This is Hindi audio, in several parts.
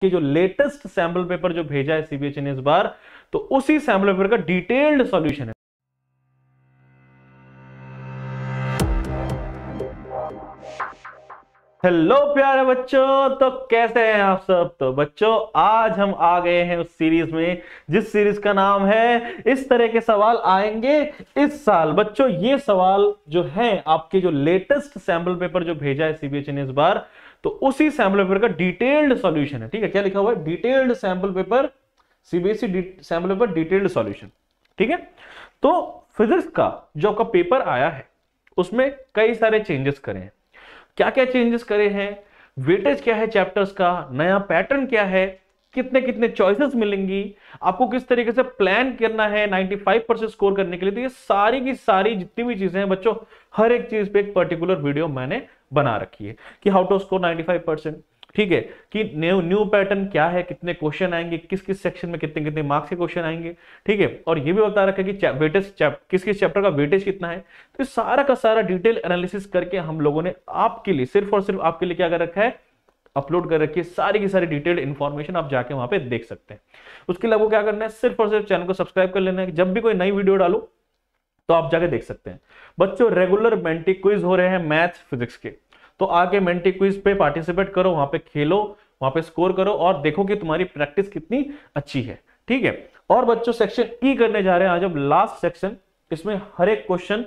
कि जो लेटेस्ट सैंपल पेपर जो भेजा है सीबीएचए ने इस बार तो उसी सैंपल पेपर का डिटेल्ड सॉल्यूशन है हेलो प्यारे बच्चों तो कैसे हैं आप सब तो बच्चों आज हम आ गए हैं उस सीरीज में जिस सीरीज का नाम है इस तरह के सवाल आएंगे इस साल बच्चों ये सवाल जो है आपके जो लेटेस्ट सैंपल पेपर जो भेजा है सीबीएचए ने इस बार तो उसी सैंपल पेपर का डिटेल्ड सॉल्यूशन है ठीक है क्या लिखा हुआ है detailed sample paper CBSE sample paper detailed solution ठीक है तो फिजिक्स का जो आपका पेपर आया है उसमें कई सारे चेंजेस करे हैं क्या क्या चेंजेस करे हैं वेटेज क्या है चैप्टर्स का नया पैटर्न क्या है कितने कितने चॉइसेस मिलेंगी आपको किस तरीके से प्लान करना है 95 परसेंट स्कोर करने के लिए तो ये सारी की सारी जितनी भी चीजें हैं बच्चों हर एक चीज पे एक पर्टिकुलर वीडियो मैंने बना रखी है कि हाउ टू स्कोर 95 परसेंट ठीक है कि न्यू न्यू पैटर्न क्या है कितने क्वेश्चन आएंगे किस किस सेक्शन में कितने कितने मार्क्स के क्वेश्चन आएंगे ठीक है और ये भी बता रखा है कि वेटेज किस किस चैप्टर का वेटेज कितना है तो सारा का सारा डिटेल एनालिसिस करके हम लोगों ने आपके लिए सिर्फ और सिर्फ आपके लिए क्या कर रखा है अपलोड कर रखी है सारी की सारी डिटेल्ड इन्फॉर्मेशन आप जाके वहां पे देख सकते हैं उसके अलावा क्या करना है सिर्फ और सिर्फ चैनल को सब्सक्राइब कर लेना है जब भी कोई नई वीडियो डालू तो आप जाके देख सकते हैं बच्चों रेगुलर मेंटी क्विज हो रहे हैं मैथ फिजिक्स के तो आके मेंटी क्विज पे पार्टिसिपेट करो वहां पे खेलो वहां पे स्कोर करो और देखो कि तुम्हारी प्रैक्टिस कितनी अच्छी है ठीक है और बच्चों सेक्शन ई e करने जा रहे हैं आज अब लास्ट सेक्शन इसमें हर एक क्वेश्चन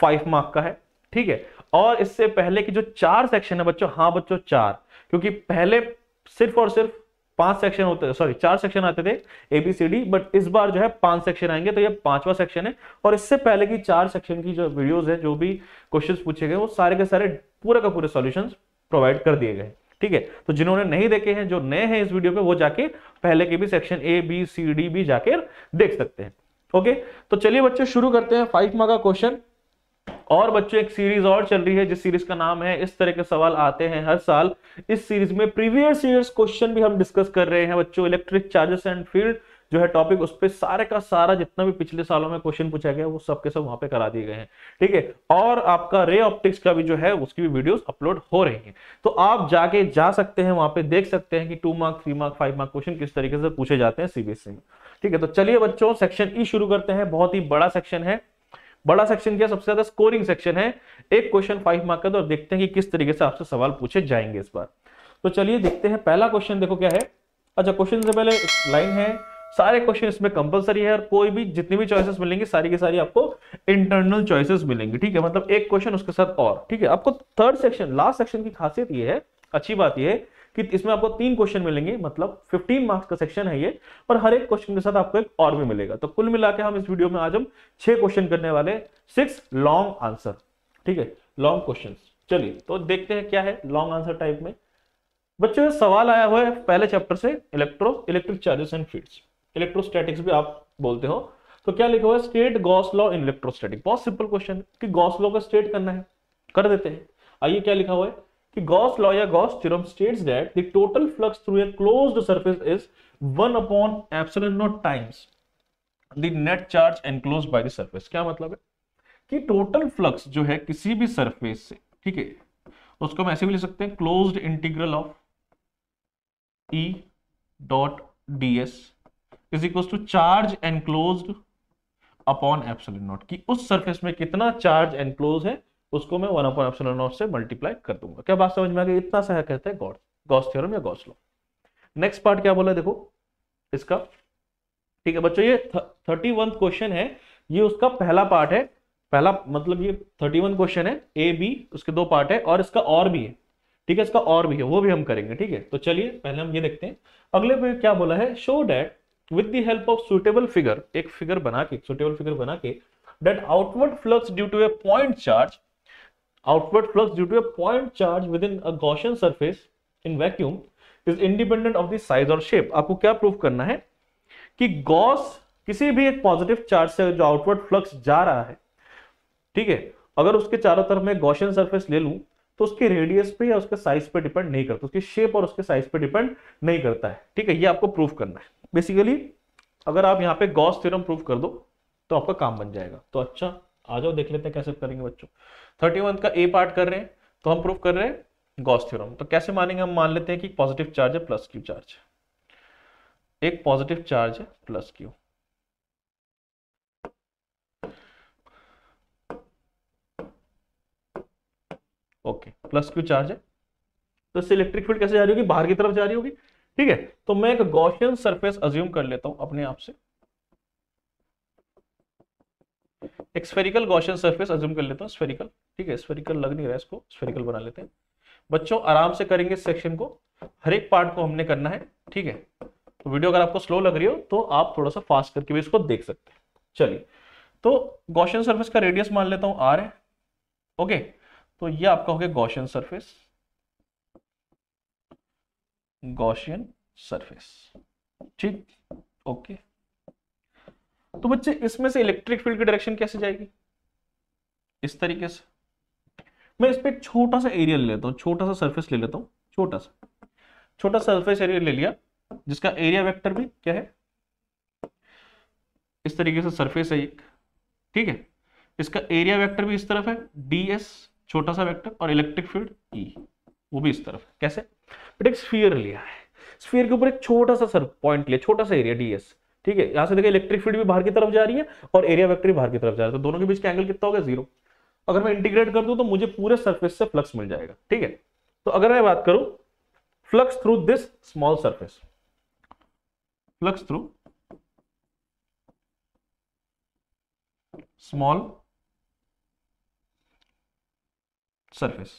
फाइव मार्क का है ठीक है और इससे पहले की जो चार सेक्शन है बच्चों हाँ बच्चों चार क्योंकि पहले सिर्फ और सिर्फ पांच सेक्शन होते थे सॉरी चार सेक्शन आते थे एबीसीडी बट इस बार जो है पांच सेक्शन आएंगे तो ये पांचवा सेक्शन है और इससे पहले की चार सेक्शन की जो वीडियोज है जो भी क्वेश्चन पूछे गए वो सारे के सारे पूरे का पूरे सोल्यूशन प्रोवाइड कर दिए गए ठीक है तो जिन्होंने नहीं देखे हैं जो नए हैं इस वीडियो पे वो जाके पहले के भी section A B C D भी जाकर देख सकते हैं ओके तो चलिए बच्चों शुरू करते हैं फाइव मा का क्वेश्चन और बच्चों एक सीरीज और चल रही है जिस सीरीज का नाम है इस तरह के सवाल आते हैं हर साल इस सीरीज में प्रीवियस ईयर्स क्वेश्चन भी हम डिस्कस कर रहे हैं बच्चों इलेक्ट्रिक चार्जेस एंड फील्ड जो है टॉपिक उस पर सारे का सारा जितना भी पिछले सालों में क्वेश्चन पूछा गया वो सब के सब वहां पे करा दिए गए हैं ठीक है और आपका रे ऑप्टिक्स का भी जो है उसकी भी वीडियोस अपलोड हो रही हैं तो आप जाके जा सकते हैं वहां पे देख सकते हैं कि two mark three mark five mark question किस तरीके से पूछे जाते हैं सीबीएसई में ठीक है तो चलिए बच्चों सेक्शन ई e शुरू करते हैं बहुत ही बड़ा सेक्शन है बड़ा सेक्शन क्या सबसे ज्यादा स्कोरिंग सेक्शन है एक क्वेश्चन फाइव मार्क का और तो देखते हैं कि किस तरीके से आपसे सवाल पूछे जाएंगे इस बार तो चलिए देखते हैं पहला क्वेश्चन देखो क्या है अच्छा क्वेश्चन से पहले लाइन है सारे क्वेश्चन इसमें कंपलसरी है और कोई भी जितनी भी चॉइसेस मिलेंगे सारी की सारी आपको इंटरनल चॉइसेस मिलेंगी ठीक है मतलब एक क्वेश्चन उसके साथ और ठीक है आपको थर्ड सेक्शन लास्ट सेक्शन की खासियत ये है अच्छी बात यह है कि इसमें आपको तीन क्वेश्चन मिलेंगे मतलब 15 मार्क्स का सेक्शन है ये और हर एक क्वेश्चन के साथ आपको एक और भी मिलेगा तो कुल मिला हम इस वीडियो में आज हम छह क्वेश्चन करने वाले सिक्स लॉन्ग आंसर ठीक है लॉन्ग क्वेश्चन चलिए तो देखते हैं क्या है लॉन्ग आंसर टाइप में बच्चों सवाल आया हुआ है पहले चैप्टर से electro electric charges and fields electrostatics भी आप बोलते हो तो क्या लिखा हुआ है state Gauss law in electrostatic बहुत सिंपल क्वेश्चन कि गॉस लॉ का स्टेट करना है कर देते हैं आइए क्या लिखा हुआ है कि गॉस लॉ या Gauss theorem states that the total flux through a closed surface is 1 upon epsilon naught times the net charge enclosed by the surface क्या मतलब है कि टोटल फ्लक्स जो है किसी भी सरफेस से ठीक है उसको हम ऐसे भी ले सकते हैं closed integral of E dot ds is equals to charge enclosed upon epsilon naught कि उस सरफेस में कितना चार्ज एनक्लोज है उसको मैं वन अपॉन एप्सिलॉन नॉट से मल्टीप्लाई कर दूंगा क्या बात समझ में आ गई इतना सा कहते हैं गॉड गॉस थ्योरम या गॉस लॉ नेक्स्ट पार्ट क्या बोला देखो इसका ठीक है बच्चों ये थर्टी वन क्वेश्चन है ये उसका पहला पार्ट है पहला मतलब ये थर्टी वन क्वेश्चन है ए बी उसके दो पार्ट है और इसका और भी है ठीक है इसका और भी है वो भी हम करेंगे ठीक है तो चलिए पहले हम ये देखते हैं अगले पे क्या बोला है show that with the help of suitable figure एक फिगर बना के सुटेबल फिगर बना के that outward flux due to a point charge outward flux due to a point charge within a Gaussian surface in vacuum is independent of the size or shape. आपको क्या प्रूव करना है कि गॉस किसी भी एक पॉजिटिव चार्ज से जो आउटवर्ड फ्लक्स जा रहा है ठीक है अगर उसके चारों तरफ मैं गॉशियन सरफेस ले लूं तो उसके रेडियस पे या उसके साइज पे डिपेंड नहीं करता उसके शेप और उसके साइज पे डिपेंड नहीं करता है ठीक है ये आपको प्रूफ करना है बेसिकली अगर आप यहाँ पे गॉस थ्योरम प्रूफ कर दो तो आपका काम बन जाएगा तो अच्छा आ जाओ देख लेते हैं कैसे करेंगे बच्चों थर्टी वन का ए पार्ट कर रहे हैं तो हम प्रूफ कर रहे हैं गॉस थ्योरम तो कैसे मानेंगे हम मान लेते हैं कि पॉजिटिव चार्ज है प्लस क्यू चार्ज एक पॉजिटिव चार्ज है plus Q okay plus Q charge है तो इससे इलेक्ट्रिक फील्ड कैसे जा रही होगी बाहर की तरफ जा रही होगी ठीक है तो मैं एक गॉशियन सरफेस अज्यूम कर लेता हूं अपने आप से एक स्फेरिकल गॉशियन सर्फेस अज्यूम कर लेता हूँ स्फेरिकल ठीक है स्फेरिकल लग नहीं रहा है इसको स्फेरिकल बना लेते हैं बच्चों आराम से करेंगे इस सेक्शन को हर एक पार्ट को हमने करना है ठीक है तो वीडियो अगर आपको स्लो लग रही हो तो आप थोड़ा सा फास्ट करके भी इसको देख सकते हैं चलिए तो गॉशियन सर्फेस का रेडियस मान लेता हूँ आर है ओके तो ये आपका हो गया गौशन सर्फेस गौशियन सर्फेस ठीक ओके तो बच्चे इसमें से इलेक्ट्रिक फील्ड की डायरेक्शन कैसे जाएगी इस तरीके से मैं इस पर छोटा सा एरिया ले लेता हूँ छोटा सा सरफेस ले लेता हूँ छोटा सा छोटा सरफेस एरिया ले लिया जिसका एरिया वेक्टर भी क्या है इस तरीके से सरफेस है एक ठीक है इसका एरिया वेक्टर भी इस तरफ है डी एस छोटा सा वेक्टर और इलेक्ट्रिक फील्ड ई वो भी इस तरफ है कैसे बट एक स्फीयर लिया है स्फीयर के ऊपर एक छोटा सा सर पॉइंट लिया छोटा सा एरिया डीएस ठीक है यहां से देखिए इलेक्ट्रिक फील्ड भी बाहर की तरफ जा रही है और एरिया वैक्टर बाहर की तरफ जा रहा है तो दोनों के बीच का एंगल कितना होगा जीरो अगर मैं इंटीग्रेट कर दूं तो मुझे पूरे सर्फेस से फ्लक्स मिल जाएगा ठीक है तो अगर मैं बात करूं flux through this small surface flux through small surface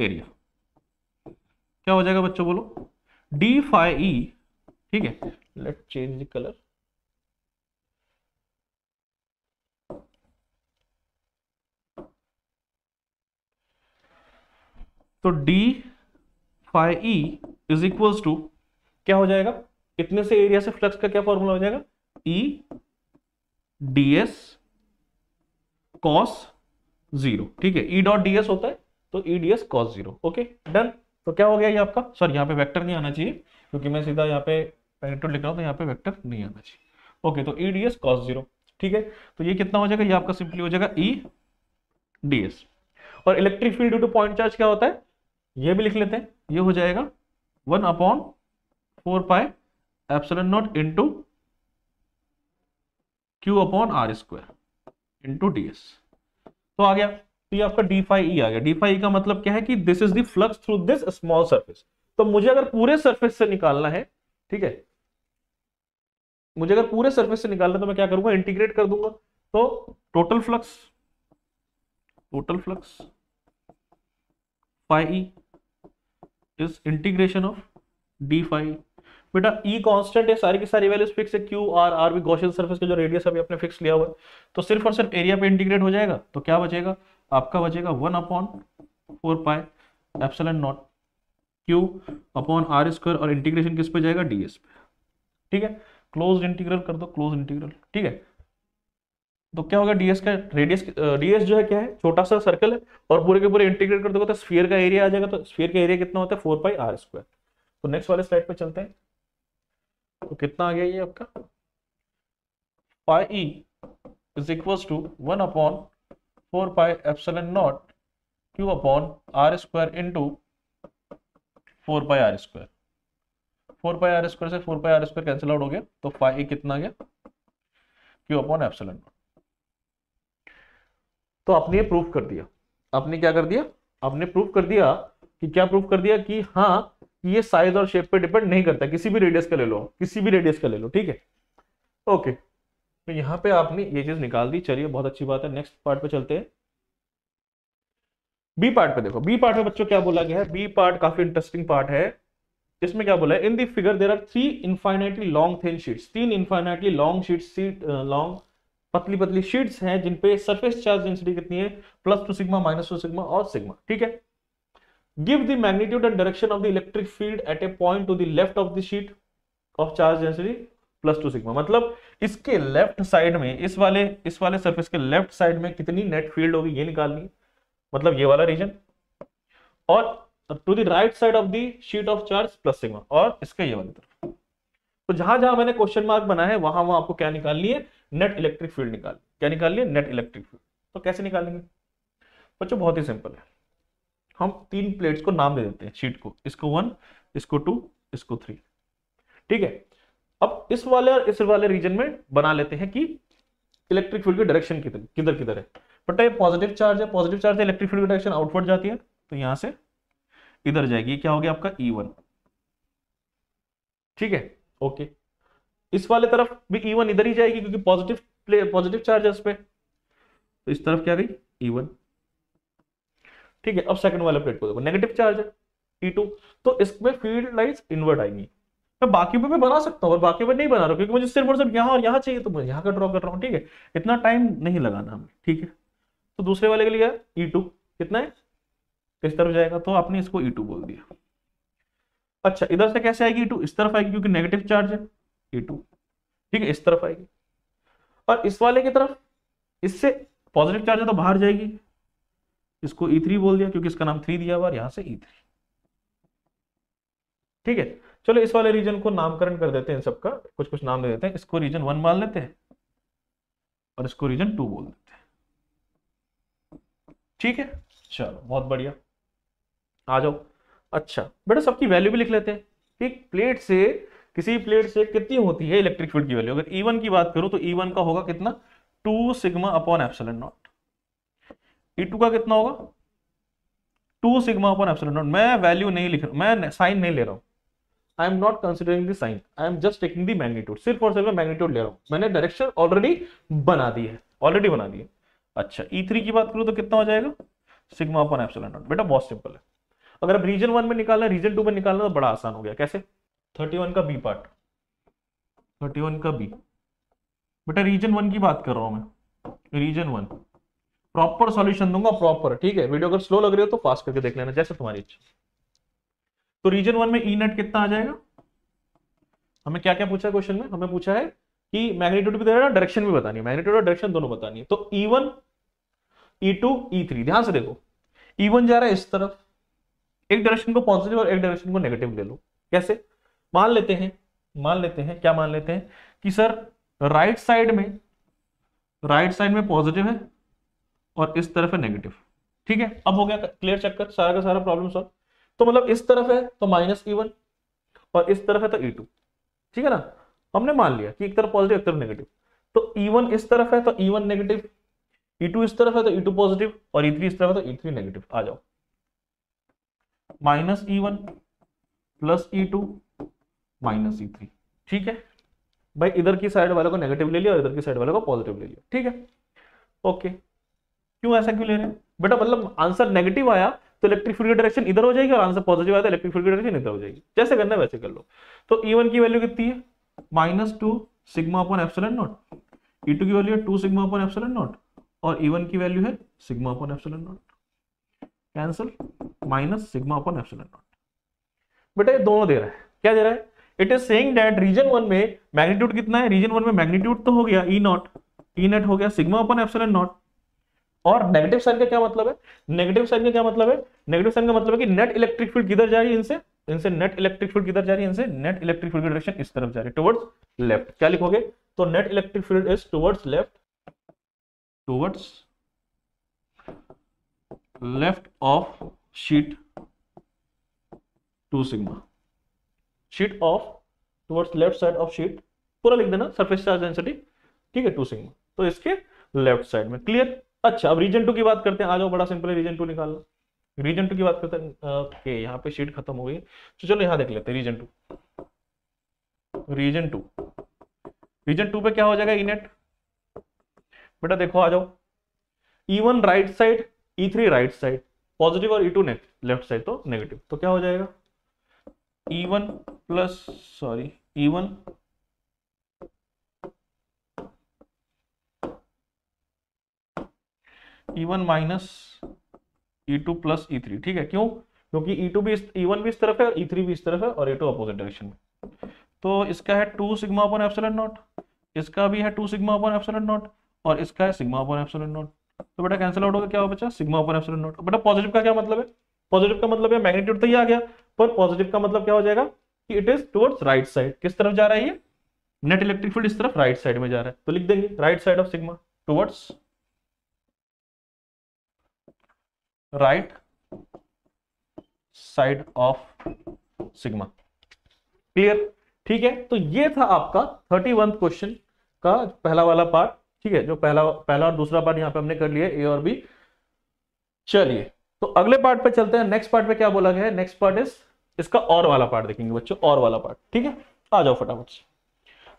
area क्या हो जाएगा बच्चों बोलो डी फाइव ई ठीक है let change the color तो d phi e is equals to क्या हो जाएगा इतने से एरिया से फ्लक्स का क्या फॉर्मूला हो जाएगा e ds cos जीरो ठीक है e डॉट ds होता है तो e ds cos zero okay done तो क्या हो गया ये आपका सॉरी यहाँ पे वेक्टर नहीं आना चाहिए क्योंकि मैं सीधा यहाँ पे पैरेटो तो लिख रहा हूँ तो यहाँ पे वेक्टर नहीं आना चाहिए ओके तो E D S cos zero ठीक है तो ये कितना हो जाएगा ये आपका सिंपली हो जाएगा ई डी एस और electric field due to point charge क्या होता है ये भी लिख लेते हैं ये हो जाएगा one upon four pi epsilon naught into Q upon R square into D S तो आ गया तो ये आपका डी फाइव ई आ गया डी फाइव e का मतलब क्या है कि this is the flux through this small surface तो मुझे अगर पूरे सर्फेस से निकालना है ठीक है मुझे अगर पूरे सरफेस से निकालना तो मैं क्या करूंगा इंटीग्रेट कर दूंगा तो total flux total flux phi E is integration of D phi बेटा ई e कांस्टेंट है सारी की सारी वैल्यूज फिक्स है क्यू आर आर भी गौशियन सरफेस का जो रेडियस अभी आपने फिक्स लिया हुआ है तो सिर्फ और सिर्फ एरिया पे इंटीग्रेट हो जाएगा तो क्या बचेगा आपका बचेगा one upon four pi epsilon naught Q upon R square और इंटीग्रेशन किस पे जाएगा डी एस पे ठीक है क्लोज इंटीग्रल कर दो क्लोज इंटीग्रल ठीक है तो क्या होगा डीएस का रेडियस डीएस जो है क्या है छोटा सा सर्कल है और पूरे के पूरे इंटीग्रेट कर दोगे तो स्फीयर का एरिया आ जाएगा तो स्फीयर का एरिया कितना होता है फोर पाई आर स्क्वायर तो नेक्स्ट वाले स्लाइड पे चलते हैं तो कितना आ गया ये आपका phi is equal to one upon four pi epsilon naught Q upon R square into four pi R square four pi R square से four pi R square cancel out हो गया तो फाइव कितना गया क्यू अपॉन एप्सलन तो आपने ये प्रूफ कर दिया आपने क्या कर दिया आपने प्रूफ कर दिया कि क्या प्रूफ कर दिया कि हाँ ये साइज और शेप पे डिपेंड नहीं करता किसी भी रेडियस का ले लो किसी भी रेडियस का ले लो ठीक है ओके तो यहां पे आपने ये चीज निकाल दी चलिए बहुत अच्छी बात है नेक्स्ट पार्ट पे चलते हैं बी पार्ट पे देखो बी पार्ट में बच्चों क्या बोला गया है बी पार्ट काफी इंटरेस्टिंग पार्ट है इसमें क्या बोला in the figure there are three infinitely long thin sheets तीन इन्फाइनाइटली लॉन्ग शीट लॉन्ग पतली पतली शीट्स हैं जिन पे सरफेस चार्ज डेंसिटी कितनी है plus two sigma minus two sigma और सिग्मा ठीक है give the magnitude and direction of the electric field at a point to the left of the sheet of charge density plus two sigma मतलब इसके लेफ्ट साइड में इस वाले इस वाले सर्फेस के लेफ्ट साइड में कितनी नेट फील्ड होगी ये निकालनी मतलब ये वाला रीजन और तो to the right side of the sheet of charge plus sigma और इसके ये वाली तरफ तो जहां जहां मैंने क्वेश्चन मार्क बनाया है वहां वहां आपको क्या निकालनी है नेट इलेक्ट्रिक फील्ड निकाल क्या निकालनी है नेट इलेक्ट्रिक फील्ड तो कैसे निकालेंगे बच्चों बहुत ही सिंपल है हम तीन प्लेट्स को नाम दे देते हैं शीट को इसको वन इसको टू इसको थ्री ठीक है अब इस वाले और इस वाले रीजन में बना लेते हैं कि इलेक्ट्रिक फील्ड की डायरेक्शन किधर किधर है बट ये पॉजिटिव चार्ज है पॉजिटिव चार्ज है इलेक्ट्रिक फील्ड की डायरेक्शन आउटवर्ड जाती है तो यहां से इधर जाएगी क्या हो गया आपका ई e वन ठीक है ओके इस वाले तरफ भी ई e वन इधर ही जाएगी क्योंकि पॉजिटिव पॉजिटिव चार्ज है उस पर तो इस तरफ क्या गई ई वन ठीक है अब सेकंड वाले प्लेट को देखो नेगेटिव चार्ज है ई e टू तो इसमें फील्ड लाइट्स इन्वर्ट आएंगी मैं बाकी पे मैं बना सकता हूँ और बाकी पे नहीं बना रहा क्योंकि मुझे सिर्फ और सिर्फ यहाँ और यहाँ चाहिए तो मैं यहाँ का ड्रॉ कर रहा हूँ ठीक है इतना टाइम नहीं लगाना हमें ठीक है तो दूसरे वाले के लिए ई टू कितना है किस तरफ जाएगा तो आपने इसको ई e बोल दिया अच्छा इधर से कैसे आएगी ई e टू इस तरफ आएगी क्योंकि नेगेटिव चार्ज है ई e ठीक है इस तरफ आएगी और इस वाले की तरफ इससे पॉजिटिव चार्ज है तो बाहर जाएगी इसको ई थ्री बोल दिया क्योंकि इसका नाम थ्री दिया हुआ यहां से ई थ्री ठीक है चलो इस वाले रीजन को नामकरण कर देते हैं सबका कुछ कुछ नाम दे देते हैं इसको रीजन वन मान लेते हैं और इसको रीजन टू बोल देते हैं ठीक है चलो बहुत बढ़िया आ जाओ अच्छा बेटा सबकी वैल्यू भी लिख लेते हैं एक प्लेट से किसी प्लेट से कितनी होती है इलेक्ट्रिक फील्ड की वैल्यू अगर ई e की बात करूं तो ई e का होगा कितना two sigma upon epsilon naught E का कितना होगा two sigma upon epsilon naught मैं वैल्यू नहीं लिख रहा मैं साइन नहीं ले रहा हूं I am not considering the sign I am just taking the magnitude सिर्फ और सिर्फ मैग्नीट्यूड ले रहा हूं मैंने डायरेक्शन ऑलरेडी बना दी है ऑलरेडी बना दी है अच्छा ई e की बात करूँ तो कितना हो जाएगा सिग्मा अपॉन एप्सलन नॉट बेटा बहुत सिंपल है अगर आप रीजन वन में निकालना रीजन टू में निकालना तो बड़ा आसान हो गया कैसे थर्टी वन का बी पार्ट थर्टी वन का बी बेटा रीजन वन की बात कर रहा हूं मैं रीजन वन प्रॉपर सॉल्यूशन दूंगा प्रॉपर ठीक है वीडियो अगर स्लो लग रही हो तो फास्ट करके देख लेना जैसे तुम्हारी इच्छा तो रीजन वन में ई e नेट कितना आ जाएगा हमें क्या क्या पूछा क्वेश्चन में हमें पूछा है कि मैग्नीट्यूड भी देना तो डायरेक्शन भी बतानी है मैग्नीट्यूड और डायरेक्शन दोनों बतानी है तो E one E two E three ध्यान से देखो ई e वन जा रहा है इस तरफ एक डायरेक्शन को पॉजिटिव और एक डायरेक्शन को नेगेटिव ले लो कैसे मान लेते हैं मान लेते हैं क्या मान लेते हैं कि सर राइट साइड में राइट साइड में पॉजिटिव है और इस तरफ है नेगेटिव ठीक है अब हो गया क्लियर चक्कर सारा का सारा प्रॉब्लम सॉल्व तो मतलब इस तरफ है तो माइनस ई वन और इस तरफ है तो ई e टू ठीक है ना हमने मान लिया कि एक तरफ पॉजिटिव एक तरफ नेगेटिव तो ई e वन इस तरफ है तो E one negative E two इस तरफ है तो ई टू पॉजिटिव और ई e थ्री इस तरफ है तो ई थ्री नेगेटिव आ जाओ minus E one plus E two minus E three ठीक है भाई इधर की साइड वाले को नेगेटिव ले लिया और इधर की साइड वाले को पॉजिटिव ले लिया ठीक है ओके क्यों ऐसा क्यों ले रहे हैं बेटा मतलब आंसर नेगेटिव आया तो इलेक्ट्रिक फील्ड की डायरेक्शन इधर हो जाएगी और आंसर पॉजिटिव आया तो इलेक्ट्रिक फील्ड की डायरेक्शन इधर हो जाएगी जैसे करना है वैसे कर लो तो ई e वन की वैल्यू कितनी है minus two sigma upon epsilon naught E two की वैल्यू है two sigma upon epsilon naught और ई e वन की वैल्यू है sigma upon epsilon naught cancel minus sigma upon epsilon naught बेटा ये दोनों दे रहा है क्या दे रहा है it is saying that region one में मैग्नीट्यूड कितना है रीजन वन में मैग्नीट्यूड तो हो गया ई नॉट ई नेट हो गया सिग्मा अपन एप्सिलॉन नॉट और नेगेटिव साइन का क्या मतलब है नेगेटिव साइन का क्या मतलब है नेगेटिव साइन का मतलब है कि नेट इलेक्ट्रिक फील्ड किधर जा रही है इनसे इनसे नेट इलेक्ट्रिक फील्ड किधर जा रही है इनसे नेट इलेक्ट्रिक फील्ड की डायरेक्शन इस तरफ जा रही है टुवर्ड्स लेफ्ट क्या लिखोगे तो net electric field is towards left towards left of sheet two sigma sheet of towards left side of sheet पूरा लिख देना सरफेस चार्ज डेंसिटी ठीक है टू सिग्मा तो इसके लेफ्ट साइड में क्लियर अच्छा अब रीजन टू की बात करते हैं आ जाओ बड़ा सिंपल है रीजन टू निकालना रीजन टू की बात करते हैं ओके यहाँ पे शीट खत्म हो गई तो चलो यहाँ देख लेते हैं region two region two region two पे क्या हो जाएगा इनेट बेटा देखो आ जाओ even right side E three right side positive और ई टू लेफ्ट साइड तो नेगेटिव तो क्या हो जाएगा E one plus sorry E one E one minus E two plus E three ठीक है क्यों क्योंकि ई टू भी ई वन भी इस तरफ है ई थ्री भी इस तरफ है और ई टू अपोजिट डायरेक्शन में तो इसका है two sigma upon epsilon naught इसका भी है two sigma upon epsilon naught और इसका है सिग्मा अपॉन एप्सलन नॉट तो बेटा कैंसिल आउट होगा क्या हो बच्चा सिग्मा ओपन एप्सिलॉन नॉट बेटा पॉजिटिव का क्या मतलब है पॉजिटिव का मतलब है मैग्नीट्यूड तो ये आ गया पर पॉजिटिव का मतलब क्या हो जाएगा कि it is towards right side किस तरफ जा रहा है ये नेट इलेक्ट्रिक फील्ड इस तरफ राइट साइड में जा रहा है तो लिख देंगे right side of sigma towards right side of sigma clear ठीक है तो ये था आपका थर्टी क्वेश्चन का पहला वाला पार्ट ठीक है जो पहला पहला और दूसरा पार्ट यहाँ पे हमने कर लिया ए और बी चलिए तो अगले पार्ट पे चलते हैं नेक्स्ट पार्ट पे क्या बोला गया है नेक्स्ट पार्ट इज इसका और वाला पार्ट देखेंगे बच्चों और वाला पार्ट ठीक है आ जाओ फटाफट से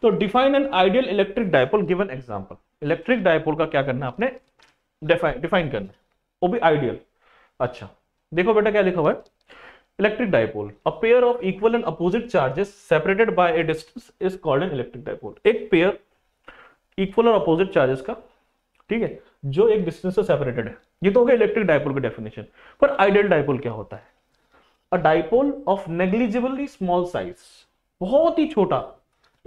तो define an ideal electric dipole given example electric dipole का क्या करना है आपने डिफाइन करना है वो भी आइडियल अच्छा देखो बेटा क्या लिखा हुआ है electric dipole a pair of equal and opposite charges separated by a distance is called an electric dipole एक पेयर इक्वल और अपोजिट चार्जेस का ठीक है जो एक डिस्टेंस से सेपरेटेड है ये तो हो गया इलेक्ट्रिक डायपोल का डेफिनेशन पर आइडियल डायपोल क्या होता है a dipole of negligibly small size बहुत ही छोटा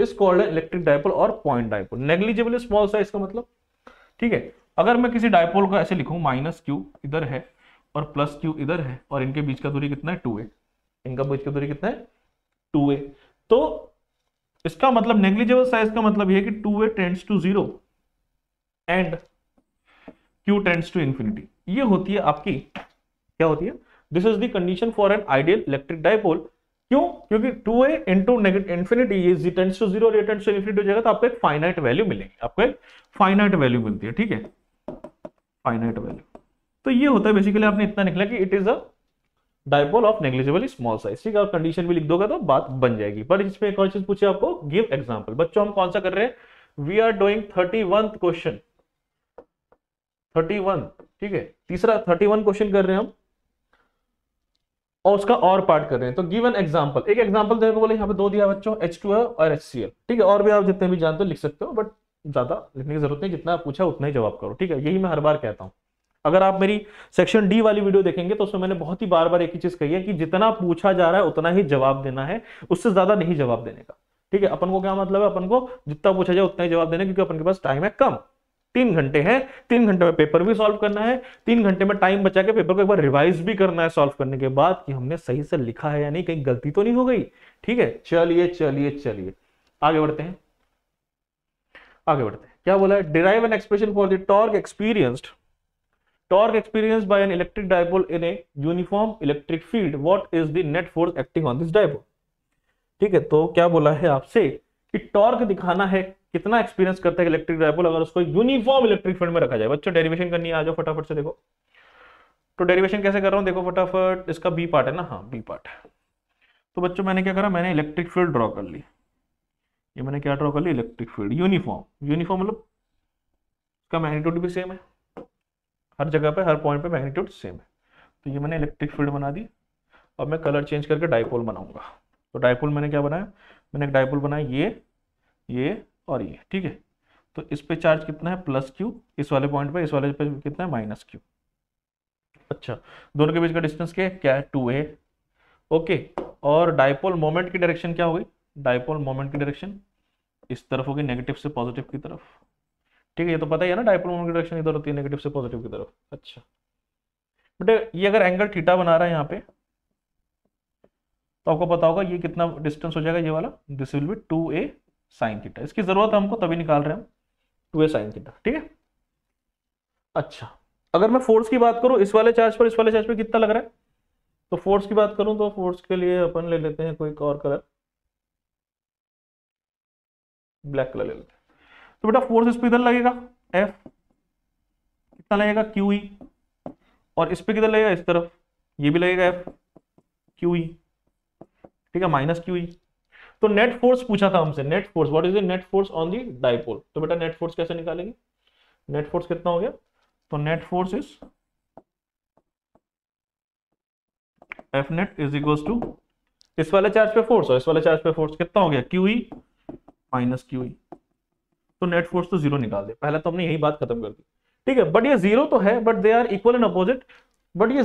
इस कॉल्ड इलेक्ट्रिक डायपोल और point dipole negligibly small size का मतलब ठीक है अगर मैं किसी डायपोल को ऐसे लिखूं माइनस क्यू इधर है और प्लस क्यू इधर है और इनके बीच का दूरी कितना है टू ए इनका बीच का दूरी कितना है टू ए तो इसका मतलब नेग्लिजेबल साइज का मतलब यह कि two a tends to zero and q tends to infinity ये होती है आपकी क्या होती है this is the condition for an ideal electric dipole क्यों क्योंकि टू ए इंटू इन्फिनिटी ये टेंड्स टू जीरो इन्फिनिटी हो जाएगा तो आपको एक फाइनाइट वैल्यू मिलेगी आपको एक फाइनाइट वैल्यू मिलती है ठीक है फाइनाइट वैल्यू तो ये होता है बेसिकली आपने इतना निकला कि it is a dipole of negligible small size ठीक है और कंडीशन भी लिख दोगे तो बात बन जाएगी बट इसमें एक और चीज पूछे आपको गिव एग्जाम्पल बच्चों हम कौन सा कर रहे हैं we are doing thirty question thirty ठीक है तीसरा थर्टी क्वेश्चन कर रहे हैं हम और उसका और पार्ट कर रहे हैं तो गिव एन एग्जाम्पल एक एग्जाम्पल देने को बोले यहाँ पे दो दिया बच्चों एच टू और एच सी एल ठीक है और भी आप जितने भी जानते हो लिख सकते हो बट ज्यादा लिखने की जरूरत नहीं जितना पूछा उतना ही जवाब करो ठीक है यही मैं हर बार कहता हूँ अगर आप मेरी सेक्शन डी वाली वीडियो देखेंगे तो उसमें मैंने बहुत ही बार बार एक ही चीज कही है कि जितना पूछा जा रहा है उतना ही जवाब देना है उससे ज्यादा नहीं जवाब देने का ठीक है अपन को क्या मतलब है अपन को जितना पूछा जाए उतना ही जवाब देना क्योंकि अपन के पास टाइम है कम तीन घंटे हैं तीन घंटे में पेपर भी सॉल्व करना है तीन घंटे में टाइम बचा के पेपर को एक बार रिवाइज भी करना है सॉल्व करने के बाद कि हमने सही से लिखा है या नहीं कहीं गलती तो नहीं हो गई ठीक है चलिए चलिए चलिए आगे बढ़ते हैं आगे बढ़ते हैं क्या बोला है derive an expression for the torque experienced torque experience by an electric dipole in a uniform electric field what is the net force acting on this dipole ठीक है तो क्या बोला है आपसे कि टॉर्क दिखाना है कितना एक्सपीरियंस करता है इलेक्ट्रिक डायपोल अगर उसको यूनिफॉर्म इलेक्ट्रिक फील्ड में रखा जाए बच्चों डेरिवेशन करनी है आ जाओ फटाफट से देखो तो डेरिवेशन कैसे कर रहा हूँ देखो फटाफट इसका बी पार्ट है ना हाँ बी पार्ट तो बच्चों मैंने क्या करा मैंने इलेक्ट्रिक फील्ड ड्रॉ कर ली ये मैंने क्या ड्रॉ कर ली इलेक्ट्रिक फील्ड यूनिफॉर्म यूनिफॉर्म मतलब का मैग्नीट्यूड भी सेम है हर जगह पर हर पॉइंट पे मैग्नीट्यूड सेम है तो ये मैंने इलेक्ट्रिक फील्ड बना दी अब मैं कलर चेंज करके डाइपोल बनाऊंगा तो डायपोल मैंने क्या बनाया मैंने एक डायपोल बनाया ये ये और ये ठीक है तो इस पे चार्ज कितना है प्लस क्यू इस वाले पॉइंट पे इस वाले पे कितना है माइनस क्यू अच्छा दोनों के बीच का डिस्टेंस क्या है क्या है टू ए ओके और डाइपोल मोमेंट की डायरेक्शन क्या होगी डाइपोल मोमेंट की डायरेक्शन इस तरफ होगी नेगेटिव से पॉजिटिव की तरफ ठीक है ये तो पता ही है ना डायपोल मोमेंट की डायरेक्शन इधर होती है नेगेटिव से पॉजिटिव की तरफ अच्छा बेटे ये अगर एंगल थीटा बना रहा है यहाँ पे तो आपको पता होगा ये कितना डिस्टेंस हो जाएगा ये वाला this will be two a sine theta इसकी ज़रूरत हमको तभी निकाल रहे हैं हम टू ए साइन थीटा ठीक है अच्छा अगर मैं फोर्स की बात करूँ इस वाले चार्ज पर इस वाले चार्ज पर कितना लग रहा है तो फोर्स की बात करूँ तो फोर्स के लिए अपन ले लेते हैं कोई और कलर ब्लैक कलर ले लेते हैं तो बेटा फोर्स इस पर इधर लगेगा एफ कितना लगेगा क्यू ई e। और इस पर किधर लगेगा इस तरफ ये भी लगेगा एफ क्यू ई ठीक है माइनस क्यू ई e। तो नेट फोर्स पूछा था हमसे net force what is the net force on the dipole तो बेटा नेट फोर्स कैसे निकालेंगे नेट फोर्स कितना हो गया तो net force is F net is equal to इस वाले चार्ज पे फोर्स और इस वाले चार्ज पे फोर्स कितना हो गया q E e। Minus q E तो नेट फोर्स तो जीरो निकाल दे पहले तो हमने यही बात खत्म कर दी ठीक है बट ये जीरो तो है but they are equal and opposite but ये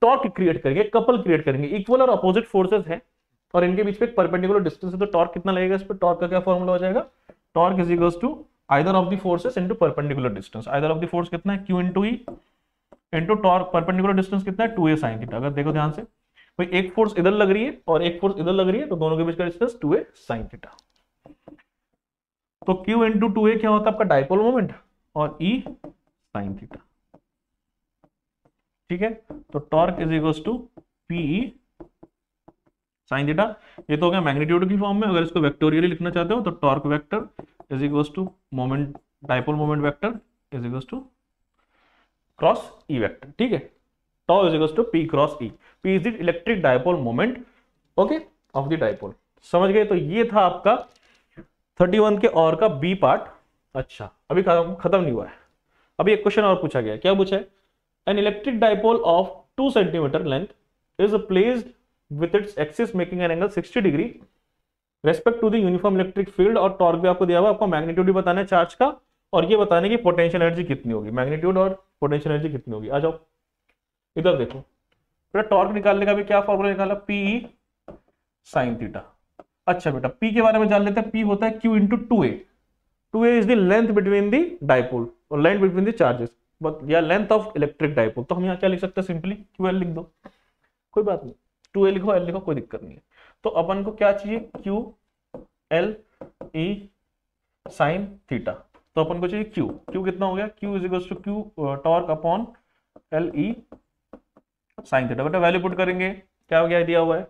टॉर्क क्रिएट करेंगे कपल क्रिएट करेंगे इक्वल और अपोजिट फोर्सेज है और इनके बीच में परपेंडिकुलर डिस्टेंस है तो टॉर्क कितना लगेगा इस पर टॉर्क का क्या फॉर्मूला हो जाएगा torque is equals to either of the forces into perpendicular distance either of the force कितना है q into e into torque perpendicular distance कितना है 2a sin थीटा अगर देखो ध्यान से भाई एक फोर्स इधर लग रही है और एक फोर्स इधर लग रही है तो दोनों के बीच का डिस्टेंस 2a sin थीटा तो Q इंटू टू ए क्या होता है आपका डायपोल मोमेंट और E साइन थीटा ठीक है तो torque is equal to p sine theta ये तो हो गया मैग्नीट्यूड की फॉर्म में अगर इसको वेक्टोरियली लिखना चाहते हो तो torque vector is equal to moment dipole moment vector is equal to cross E vector ठीक है tau is equals to p cross e p is it electric dipole moment okay of the dipole समझ गए तो ये था आपका थर्टी वन के और का बी पार्ट अच्छा अभी खत्म नहीं हुआ है अभी एक क्वेश्चन और पूछा गया क्या पूछा है an electric dipole of two centimetre length is placed with its axis making an angle 60 degree respect to the uniform electric field और टॉर्क भी आपको दिया हुआ आपको मैग्नीट्यूड भी बताना है चार्ज का और ये बताने की पोटेंशियल एनर्जी कितनी होगी मैग्नीट्यूड और पोटेंशियल एनर्जी कितनी होगी आ जाओ इधर देखो बेटा टॉर्क निकालने का भी क्या फॉर्मूला निकाला पी साइन थीटा अच्छा बेटा पी के बारे में जान लेते हैं पी होता है q into two a two a is the length between the dipole और लेंथ बिटवीन द चार्जेस या लेंथ ऑफ इलेक्ट्रिक डायपोल तो हम यहाँ क्या लिख सकते हैं सिंपली क्यू एल लिख दो कोई बात नहीं टू ए लिखो एल लिखो कोई दिक्कत नहीं है तो अपन को क्या चाहिए q l E sine theta तो अपन को चाहिए क्यू क्यू कितना हो गया q is equal to q torque upon l E sine theta बेटा वैल्यू पुट करेंगे क्या हो गया दिया हुआ है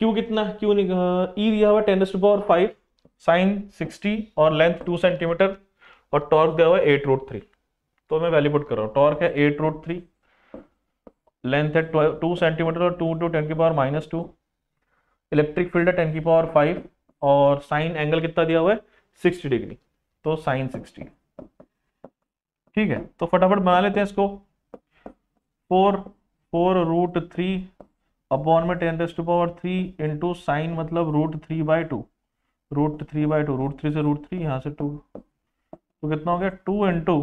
क्यू कितना क्यू नहीं ई e दिया हुआ ten raise to power five sine sixty और लेंथ टू सेंटीमीटर और टॉर्क दिया हुआ एट रूट थ्री तो मैं वैल्यू पुट कर रहा हूँ टॉर्क है एट रूट थ्री लेंथ है टू सेंटीमीटर और टू टू टेन की power minus two electric field है टेन की पावर फाइव और साइन एंगल कितना दिया हुआ है सिक्सटी डिग्री तो साइन सिक्सटी ठीक है तो फटाफट बना लेते हैं इसको four four root three upon में ten raise to power three into sine मतलब root three by two root three by two root three से रूट थ्री यहाँ से टू तो कितना हो गया टू इंटू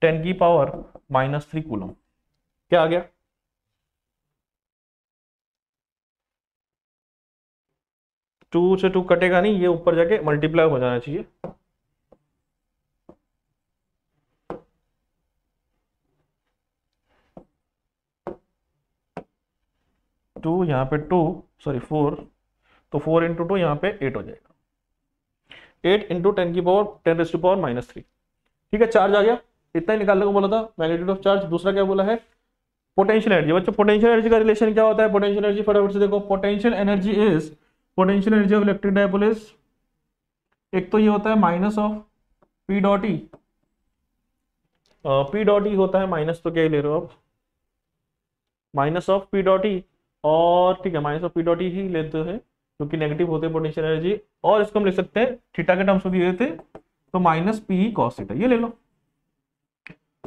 टेन की पावर माइनस थ्री कूलम क्या आ गया टू से टू कटेगा नहीं ये ऊपर जाके मल्टीप्लाई हो जाना चाहिए टू यहाँ पे टू सॉरी फोर तो फोर इंटू टू यहाँ पे एट हो जाएगा एट इंटू टेन की power ten raise to power minus three ठीक है चार्ज आ गया इतना ही निकालने को बोला था मैग्नेट्यूड ऑफ चार्ज दूसरा क्या बोला है पोटेंशियल एनर्जी बच्चों पोटेंशियल एनर्जी का रिलेशन क्या होता है पोटेंशियल एनर्जी फटाफट से देखो potential energy is potential energy of electric dipole is एक तो ये होता है minus of p dot E p dot E होता है माइनस तो क्या ही ले रहे हो आप minus of p dot E और ठीक है minus of p dot E ही लेते हैं क्योंकि नेगेटिव होते हैं पोटेंशियल एनर्जी और इसको हम लिख सकते हैं थीटा के टर्म्स में दिए थे तो माइनस पी कॉस थीटा ये ले लो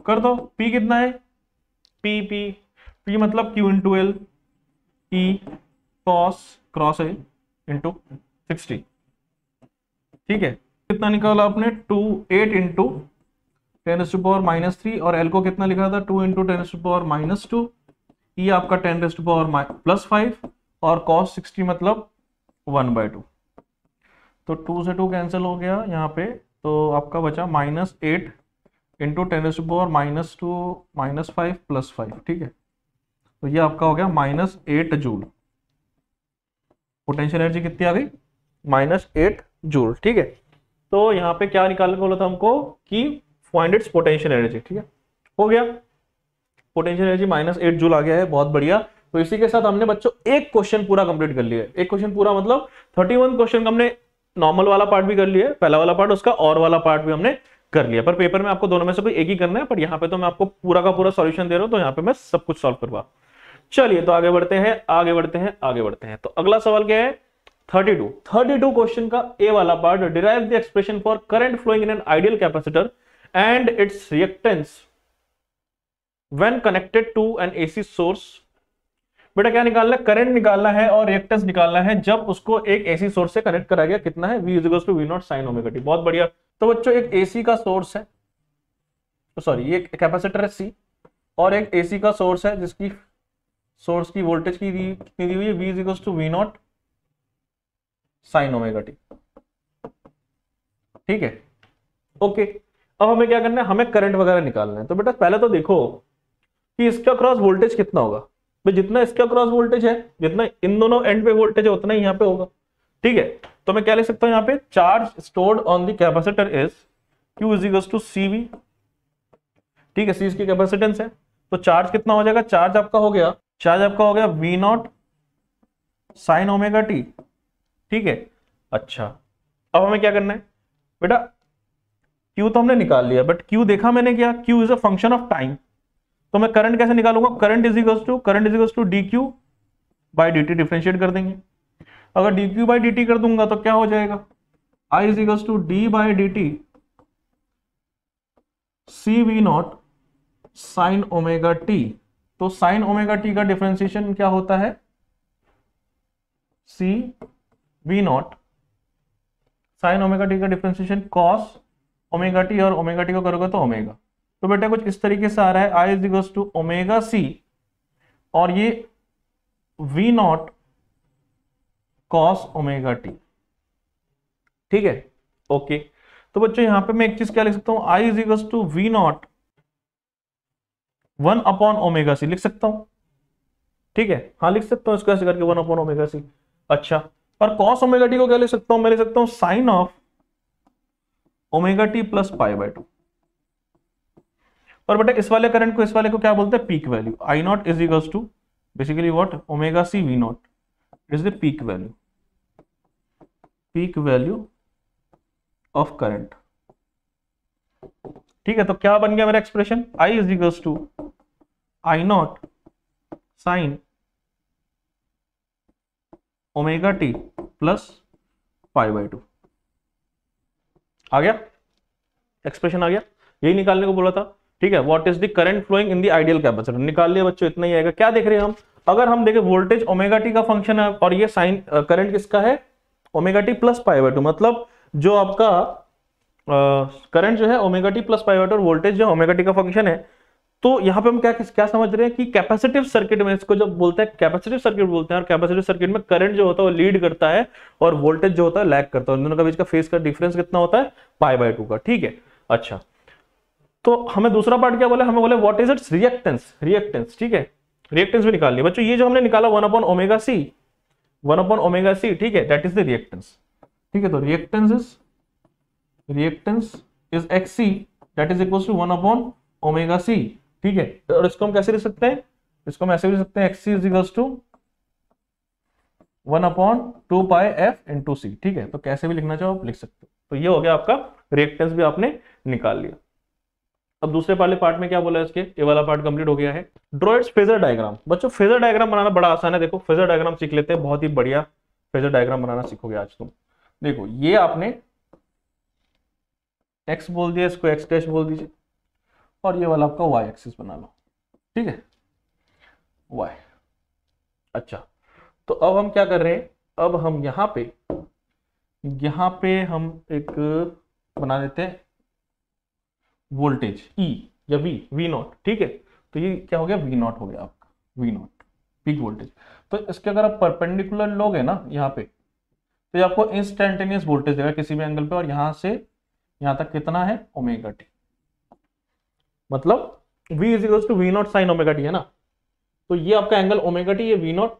कर दो पी कितना है पी पी पी मतलब q into l E cos cross l into sixty ठीक है कितना निकाला आपने two eight into ten to power minus three और एल को कितना लिखा था two into ten to power minus two ये e आपका ten raise power plus five और कॉस सिक्सटी मतलब वन बाय टू तो टू से टू कैंसिल हो गया यहाँ पे तो आपका बचा minus eight into ten raise power minus two minus five plus five ठीक है तो ये आपका हो गया minus eight joule potential energy कितनी आ गई माइनस एट जूल ठीक है तो यहाँ पे क्या निकालने को बोला था हमको कि फाइंड इट्स पोटेंशियल एनर्जी ठीक है हो गया potential energy minus eight joule आ गया है बहुत बढ़िया तो इसी के साथ हमने बच्चों एक क्वेश्चन पूरा कंप्लीट कर लिया है एक क्वेश्चन पूरा मतलब थर्टी वन क्वेश्चन हमने नॉर्मल वाला पार्ट भी कर लिया है पहला वाला पार्ट उसका और वाला पार्ट भी हमने कर लिया पर पेपर में आपको दोनों में से कोई एक ही करना है पर यहाँ पे तो मैं आपको पूरा का पूरा सोल्यूशन दे रहा हूँ तो यहाँ पे मैं सब कुछ सोल्व करवा चलिए तो आगे बढ़ते हैं आगे बढ़ते हैं आगे बढ़ते हैं तो अगला सवाल क्या है thirty two thirty two question का ए वाला part derive the expression for current flowing in an ideal capacitor and its reactance when connected to an AC source बेटा क्या निकालना है करंट निकालना है और रिएक्टेंस निकालना है जब उसको एक एसी सोर्स से कनेक्ट करा गया कितना है वी इजिकल्स टू वी बहुत बढ़िया तो बच्चों एक एसी का सोर्स है सॉरी oh, ये कैपेसिटर है सी और एक एसी का सोर्स है जिसकी सोर्स की वोल्टेज की दी कितनी दी हुई है V equals to V naught sine omega T ठीक है ओके अब हमें क्या करना है हमें करंट वगैरह निकालना है तो बेटा पहले तो देखो कि इसका क्रॉस वोल्टेज कितना होगा भाई जितना इसका क्रॉस वोल्टेज है जितना इन दोनों एंड पे वोल्टेज है उतना ही यहाँ पे होगा ठीक है तो मैं क्या लिख सकता हूँ यहाँ पे charge stored on the capacitor is q is equal to C V ठीक है सी इसकी कैपेसिटेंस है तो चार्ज कितना हो जाएगा चार्ज आपका हो गया चार्ज आपका हो गया V naught sine omega T ठीक है अच्छा अब हमें क्या करना है बेटा क्यू तो हमने निकाल लिया बट क्यू देखा मैंने क्या q is a function of time तो मैं करंट कैसे निकालूंगा current is equal to current is equal to d q by D t differentiate कर देंगे अगर d q by D t कर दूंगा तो क्या हो जाएगा I is equal to d by D t C V naught sine omega t तो साइन ओमेगा टी का डिफ्रेंसिएशन क्या होता है C V naught sine omega t का डिफ्रेंसिएशन कॉस ओमेगा टी और ओमेगा टी को करोगे तो ओमेगा तो बेटा कुछ इस तरीके से आ रहा है I is to omega C और ये V naught cos omega T ठीक है ओके तो बच्चों यहां पे मैं एक चीज क्या लिख सकता हूं I is to V naught one upon omega C लिख सकता हूं ठीक है हाँ लिख सकता हूं इसको ऐसे करके वन अपॉन ओमेगा सी अच्छा और कॉस ओमेगा टी को क्या लिख सकता हूं मैं लिख सकता हूं sine of omega t plus pi by two और बेटा इस वाले करंट को इस वाले को क्या बोलते हैं peak value I naught is equals to basically what omega C V naught is the peak value peak value of current ठीक है तो क्या बन गया मेरा expression I is equals to I naught sine omega t plus pi by two आ गया एक्सप्रेशन आ गया यही निकालने को बोला था ठीक है what is the current flowing in the ideal capacitor निकाल लिया बच्चों इतना ही आएगा क्या देख रहे हैं हम अगर हम देखें वोल्टेज ओमेगा टी का फंक्शन है और ये साइन करंट किसका है omega t plus pi two मतलब जो आपका करंट uh, जो है omega t plus pi two voltage जो ओमेगा टी का फंक्शन है तो यहाँ पे हम क्या क्या समझ रहे हैं कि कैपेसिटिव सर्किट में इसको जब बोलते हैं कैपेसिटिव सर्किट बोलते हैं और कैपेसिटिव सर्किट में करंट जो होता है वो लीड करता है और वोल्टेज जो होता है लैग करता है दोनों के बीच का फेस का डिफरेंस कितना होता है पाई बाय टू का ठीक है अच्छा तो हमें दूसरा पार्ट क्या बोला हमें बोले what is its reactance reactance ठीक है रिएक्टेंस भी निकाल लिया बच्चों ये जो हमने निकाला one upon omega C one upon omega C ठीक है दैट इज द रिएक्टेंस ठीक है तो reactance is reactance is X C that is equal to one upon omega C ठीक है और इसको हम कैसे लिख सकते हैं इसको हम ऐसे भी लिख सकते हैं X C is equal to one upon two pi F into C ठीक है तो कैसे भी लिखना चाहो आप लिख सकते हो तो ये हो गया आपका रिएक्टेंस भी आपने निकाल लिया अब दूसरे पहले पार्ट में क्या बोला इसके ये वाला पार्ट कंप्लीट हो गया है ड्रॉइड्स फेजर डायग्राम बच्चों फेजर डायग्राम बनाना बड़ा आसान है देखो फेजर डायग्राम सीख लेते हैं बहुत ही बढ़िया फेजर डायग्राम बनाना सीखोगे आज तुम देखो ये आपने एक्स बोल दिया इसको एक्स डैश बोल दीजिए और ये वाला आपका वाई एक्सिस बना लो ठीक है वाई अच्छा तो अब हम क्या कर रहे हैं अब हम यहां पे यहां पे हम एक बना देते हैं वोल्टेज ई e या वी वी नॉट ठीक है तो ये क्या हो गया वी नॉट हो गया आपका वी नॉट पीक वोल्टेज तो इसके अगर आप परपेंडिकुलर लोगे ना यहाँ पे तो ये आपको इंस्टेंटेनियस वोल्टेज देगा किसी भी एंगल पे और यहां से यहां तक कितना है ओमेगा टी मतलब v is equal to V naught sine omega t है ना तो ये आपका एंगल ओमेगा टी ये वी नॉट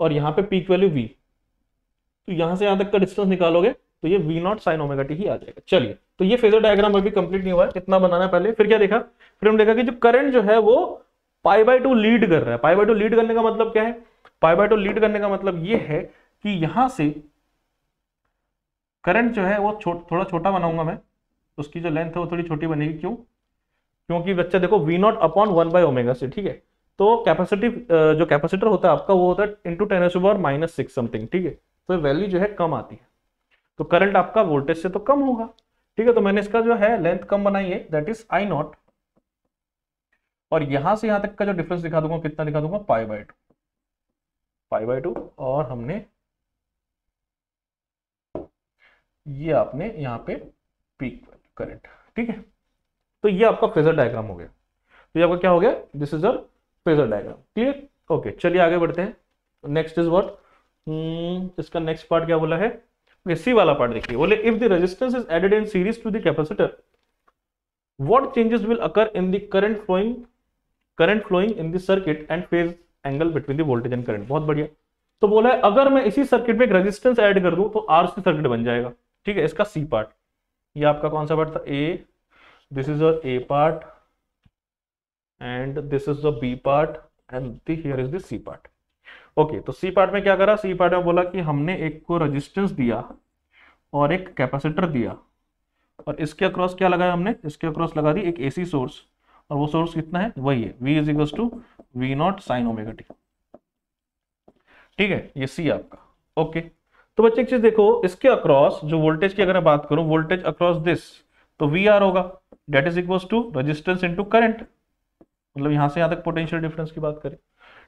और यहां पे पीक वैल्यू वी तो यहां से यहां तक का डिस्टेंस निकालोगे तो ये V naught sine omega t ही आ जाएगा चलिए तो ये फेजर डायग्राम अभी कंप्लीट नहीं हुआ है कितना बनाना है पहले फिर क्या देखा फिर हम देखा कि जो करंट जो है वो पाई बाय टू लीड कर रहा है पाई बाय टू लीड करने का मतलब क्या है पाई बाय टू लीड करने का मतलब ये है कि यहां से करंट जो है वो छो, थोड़ा छोटा बनाऊंगा मैं उसकी जो लेंथ है वो थोड़ी छोटी बनेगी क्यों क्योंकि बच्चा देखो V naught upon one by omega से ठीक है तो कैपेसिटी जो कैपेसिटर होता है आपका वो होता है into ten s minus six something ठीक है तो वैल्यू जो है कम आती है तो करंट आपका वोल्टेज से तो कम होगा ठीक है तो मैंने इसका जो है लेंथ कम बनाई है दैट इज आई नॉट और यहां से यहां तक का जो डिफरेंस दिखा दूंगा कितना दिखा दूंगा pi by two pi by two और हमने ये आपने यहां पे पीक करंट ठीक है तो ये आपका फेजर डायग्राम हो गया तो ये आपका क्या हो गया this is our phasor diagram clear okay चलिए आगे बढ़ते हैं नेक्स्ट इज वर्थ इसका नेक्स्ट पार्ट क्या बोला है सी वाला पार्ट देखिए बोले if the resistance is added in series to the capacitor what changes will occur in the current flowing current flowing in the circuit and phase angle between the voltage and current बहुत बढ़िया तो बोला है अगर मैं इसी सर्किट में एक रेजिस्टेंस ऐड कर दूं तो आर सी सर्किट बन जाएगा ठीक है इसका सी पार्ट ये आपका कौन सा पार्ट था A this is a A part and this is a B part and here is the C part okay तो सी पार्ट में क्या करा सी पार्ट में बोला कि हमने एक को रजिस्टेंस दिया और एक कैपेसिटर दिया और इसके अक्रॉस क्या लगाया हमने इसके अक्रॉस लगा दी एक एसी सोर्स और वो सोर्स कितना है वही है V is equal to V naught sine omega ठीक है ये सी आपका ओके तो बच्चे एक चीज देखो इसके अक्रॉस जो वोल्टेज की अगर मैं बात करूं वोल्टेज अक्रॉस दिस तो वी आर होगा that is equal to resistance into current मतलब यहां से यहां तक पोटेंशियल डिफरेंस की बात करें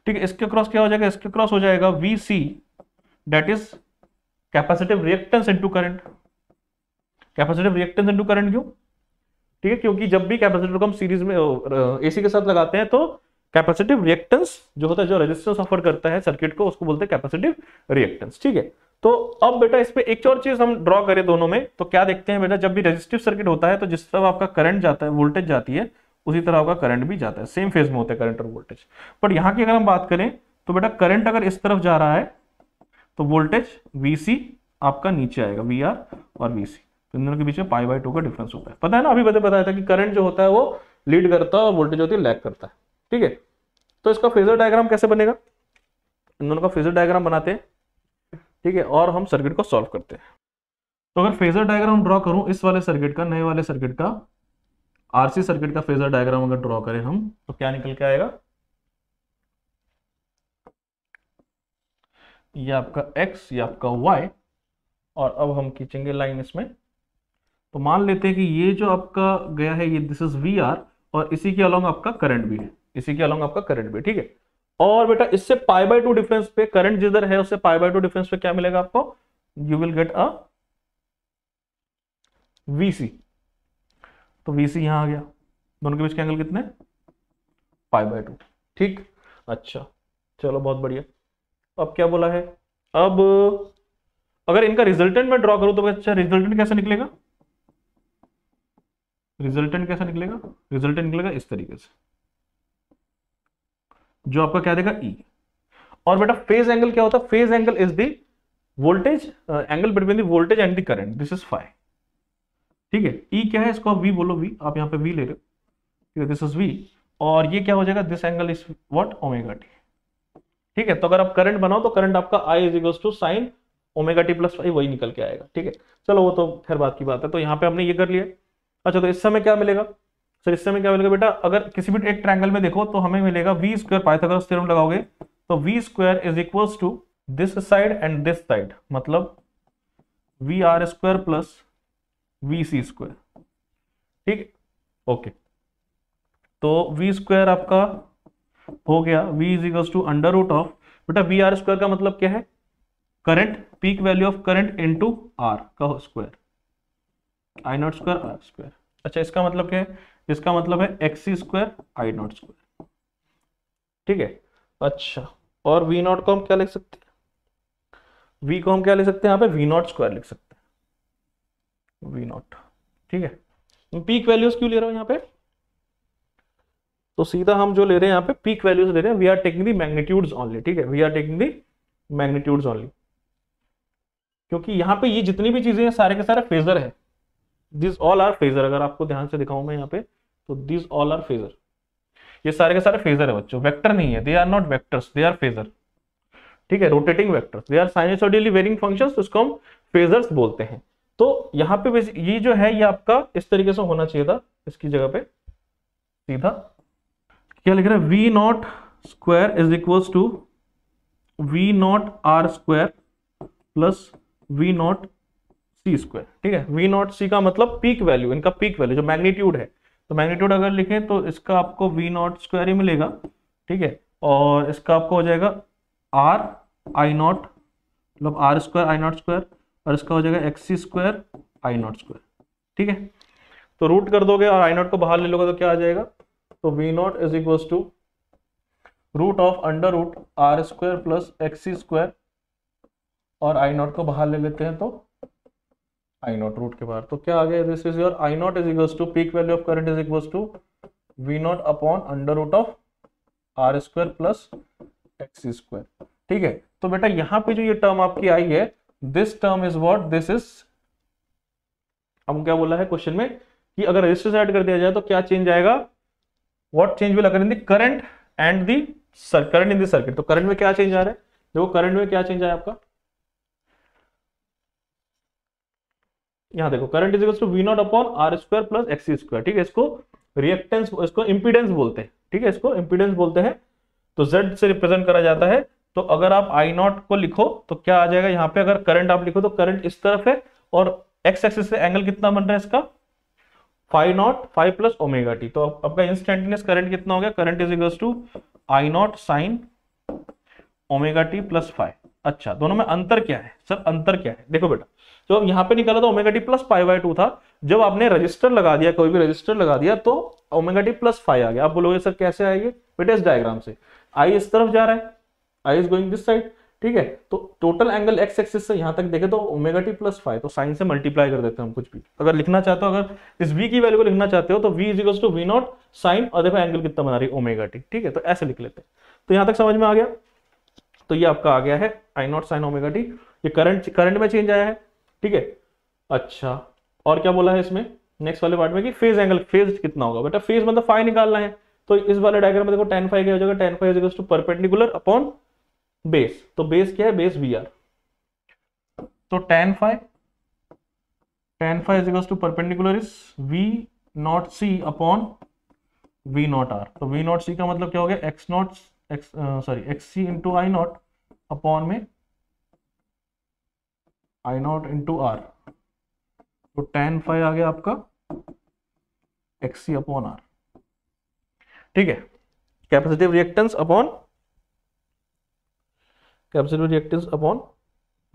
ठीक है इसके क्रॉस क्या हो जाएगा इसके क्रॉस हो जाएगा V C that is capacitive reactance into current capacitive reactance into current क्यों ठीक है क्योंकि जब भी कैपेसिटिव को हम सीरीज में एसी के साथ लगाते हैं तो कैपेसिटिव रिएक्टेंस जो होता है जो रेजिस्टेंस ऑफर करता है सर्किट को उसको बोलते हैं कैपेसिटिव रिएक्टेंस ठीक है तो अब बेटा इस पर एक और चीज हम ड्रॉ करें दोनों में तो क्या देखते हैं बेटा जब भी रेजिस्टिव सर्किट होता है तो जिस तरह आपका करंट जाता है वोल्टेज जाती है उसी तरह आपका करंट भी जाता है सेम फेज में होता है करंट और वोल्टेज बट यहां की अगर हम बात करें तो बेटा करंट अगर इस तरफ जा रहा है तो वोल्टेज वीसी आपका नीचे आएगा वी और वीसी तो इन दोनों के बीच में पाई बाई टू का डिफरेंस होता है पता है ना अभी बताया था कि करंट जो होता है वो लीड करता है और वोल्टेज होती है लैग करता है ठीक है तो इसका फेजर डायग्राम कैसे बनेगा इन दोनों का फेजर डायग्राम बनाते हैं ठीक है और हम सर्किट को सॉल्व करते हैं तो अगर फेजर डायग्राम ड्रॉ करूं इस वाले सर्किट का नए वाले सर्किट का आरसी सर्किट का फेजर डायग्राम अगर ड्रॉ करें हम तो क्या निकल के आएगा ये आपका एक्स ये आपका वाई और अब हम खींचेंगे लाइन इसमें तो मान लेते हैं कि ये जो आपका गया है ये दिस इज वी आर और इसी के अलॉन्ग आपका करंट भी है इसी के अलॉन्ग आपका करंट भी ठीक है और बेटा इससे पाई बाय टू डिफरेंस पे करंट जिधर है उससे पाई बाय टू डिफरेंस पे क्या मिलेगा आपको you will get a VC तो वी सी यहाँ आ गया दोनों के बीच के एंगल कितने पाई बाय टू ठीक अच्छा चलो बहुत बढ़िया अब क्या बोला है अब अगर इनका रिजल्टेंट में ड्रॉ करूं तो अच्छा रिजल्टेंट कैसे निकलेगा रिजल्टेंट कैसे निकलेगा रिजल्टेंट निकलेगा इस तरीके से जो आपका क्या देगा ई e. और बेटा फेज एंगल क्या होता है phase angle is the voltage angle between the voltage and the current this is phi ठीक है ई e क्या है इसको आप वी बोलो वी आप यहाँ पे वी ले रहे हो ठीक है दिस इज वी और ये क्या हो जाएगा this angle is what omega T ठीक है तो अगर आप करंट बनाओ तो करंट आपका I is equal to sine omega t plus phi वही निकल के आएगा ठीक है चलो वो तो खैर बात की बात है तो यहाँ पे हमने ये कर लिया अच्छा तो इस समय क्या मिलेगा सर इस समय क्या मिलेगा बेटा अगर किसी भी एक ट्रैंगल में देखो तो हमें मिलेगा वी स्क्वायर पाइथागोरस थ्योरम लगाओगे तो V square is equals to this side and this side मतलब V R square plus V C square ठीक ओके तो वी स्क्वायर आपका हो गया V is equal to under root of बेटा वी आर स्क्वायर का मतलब क्या है current peak value of current into R का square I naught square R square अच्छा इसका मतलब क्या है इसका मतलब है X square I naught square ठीक है अच्छा और वी नॉट को हम क्या लिख सकते हैं वी को हम क्या लिख सकते हैं यहाँ पे वी नॉट स्क्वायर लिख सकते हैं वी नॉट ठीक है पीक वैल्यूज क्यों ले रहा हूं यहाँ पे तो सीधा हम जो ले रहे हैं यहाँ पे पीक वैल्यूज ले रहे हैं we are taking the magnitudes only ठीक है we are taking the magnitudes only क्योंकि यहाँ पे ये जितनी भी चीजें हैं सारे के सारे फेजर है दिस ऑल आर फेजर अगर आपको ध्यान से दिखाऊं मैं यहाँ पे तो दिस ऑल आर फेजर ये सारे के सारे फेजर है बच्चों वेक्टर नहीं है they are not vectors they are phasor ठीक है rotating vectors they are sinusoidally varying functions उसको हम फेजर्स बोलते हैं तो यहां पे ये जो है ये आपका इस तरीके से होना चाहिए था इसकी जगह पे सीधा क्या लिख रहा है V naught square is equal to V naught R square plus V naught C square ठीक है वी नॉट सी का मतलब पीक वैल्यू इनका पीक वैल्यू जो मैग्नीट्यूड है तो मैग्नीट्यूड अगर लिखें तो इसका आपको वी नॉट स्क्वायर ही मिलेगा ठीक है और इसका आपको हो जाएगा आर आई नॉट मतलब R square I naught square और इसका हो जाएगा X square I naught square ठीक है तो रूट कर दोगे और आई नॉट को बाहर ले लोगे तो क्या आ जाएगा तो V naught is equal to root of under root R square plus X square और आई नॉट को बाहर ले लेते हैं तो आई नॉट रूट के बाहर तो क्या आ गया this is your I naught is equal to peak value of current is equal to V naught upon under root of R square plus X square ठीक है तो बेटा यहाँ पे जो ये टर्म आपकी आई है this term is what this is हम क्या बोला है क्वेश्चन में कि अगर रजिस्टर से ऐड कर दिया जाए तो क्या चेंज आएगा वॉट चेंज विल अगर in the current and the current in the circuit तो करंट में क्या चेंज आ रहा है देखो करंट में क्या चेंज आया आपका यहां देखो current is to V naught upon R square plus X square ठीक है इसको रिएक्टेंस इसको इंपीडेंस बोलते हैं ठीक है इसको इम्पीडेंस बोलते हैं तो जेड से रिप्रेजेंट करा जाता है तो अगर आप आई नॉट को लिखो तो क्या आ जाएगा यहाँ पे अगर करंट आप लिखो तो करंट इस तरफ है और एक्स एक्सिस से एंगल कितना बन रहा है इसका phi naught phi plus omega t तो आपका इंस्टेंटेनियस करंट कितना हो गया current is equal to I naught sine omega t plus phi अच्छा दोनों में अंतर क्या है सर अंतर क्या है देखो बेटा जब तो यहाँ पे निकला तो omega t plus phi by two था जब आपने रजिस्टर लगा दिया कोई भी रजिस्टर लगा दिया तो ओमेगा टी प्लस फाइव आ गया आप बोलोगे सर कैसे आएगी बेटा इस डायग्राम से आई इस तरफ जा रहा है I is going this side ठीक है तो टोटल एंगल एक्स एक्सिस से यहां तक देखे तो ओमेगा टी प्लस फाइव तो साइन से मल्टीप्लाई कर देते हैं हम कुछ भी अगर लिखना चाहते हो अगर इस वी की वैल्यू को लिखना चाहते हो तो V is equal to V naught sine और देखो एंगल कितना बना रही है ओमेगा टी ठीक है तो ऐसे लिख लेते हैं तो यहां तक समझ में आ गया तो ये आपका आ गया है I naught sine omega t ये करंट करंट में चेंज आया है ठीक है अच्छा और क्या बोला है इसमें नेक्स्ट वाले पार्ट में कि फेज एंगल फेज कितना होगा बेटा फेज मतलब फाइव निकालना है तो इस वाले डायग्राम में देखो टेन फाइव क्या हो जाएगा tan phi to perpendicular upon base तो बेस क्या है बेस वी आर तो tan phi tan phi to perpendicular is V naught C upon V naught R तो वी नॉट सी का मतलब क्या हो गया X naught X sorry X C into I naught upon में आई नॉट इंटू आर तो टेन फाइव आ गया आपका एक्स सी अपॉन आर ठीक है capacitive reactance upon capacitive reactance upon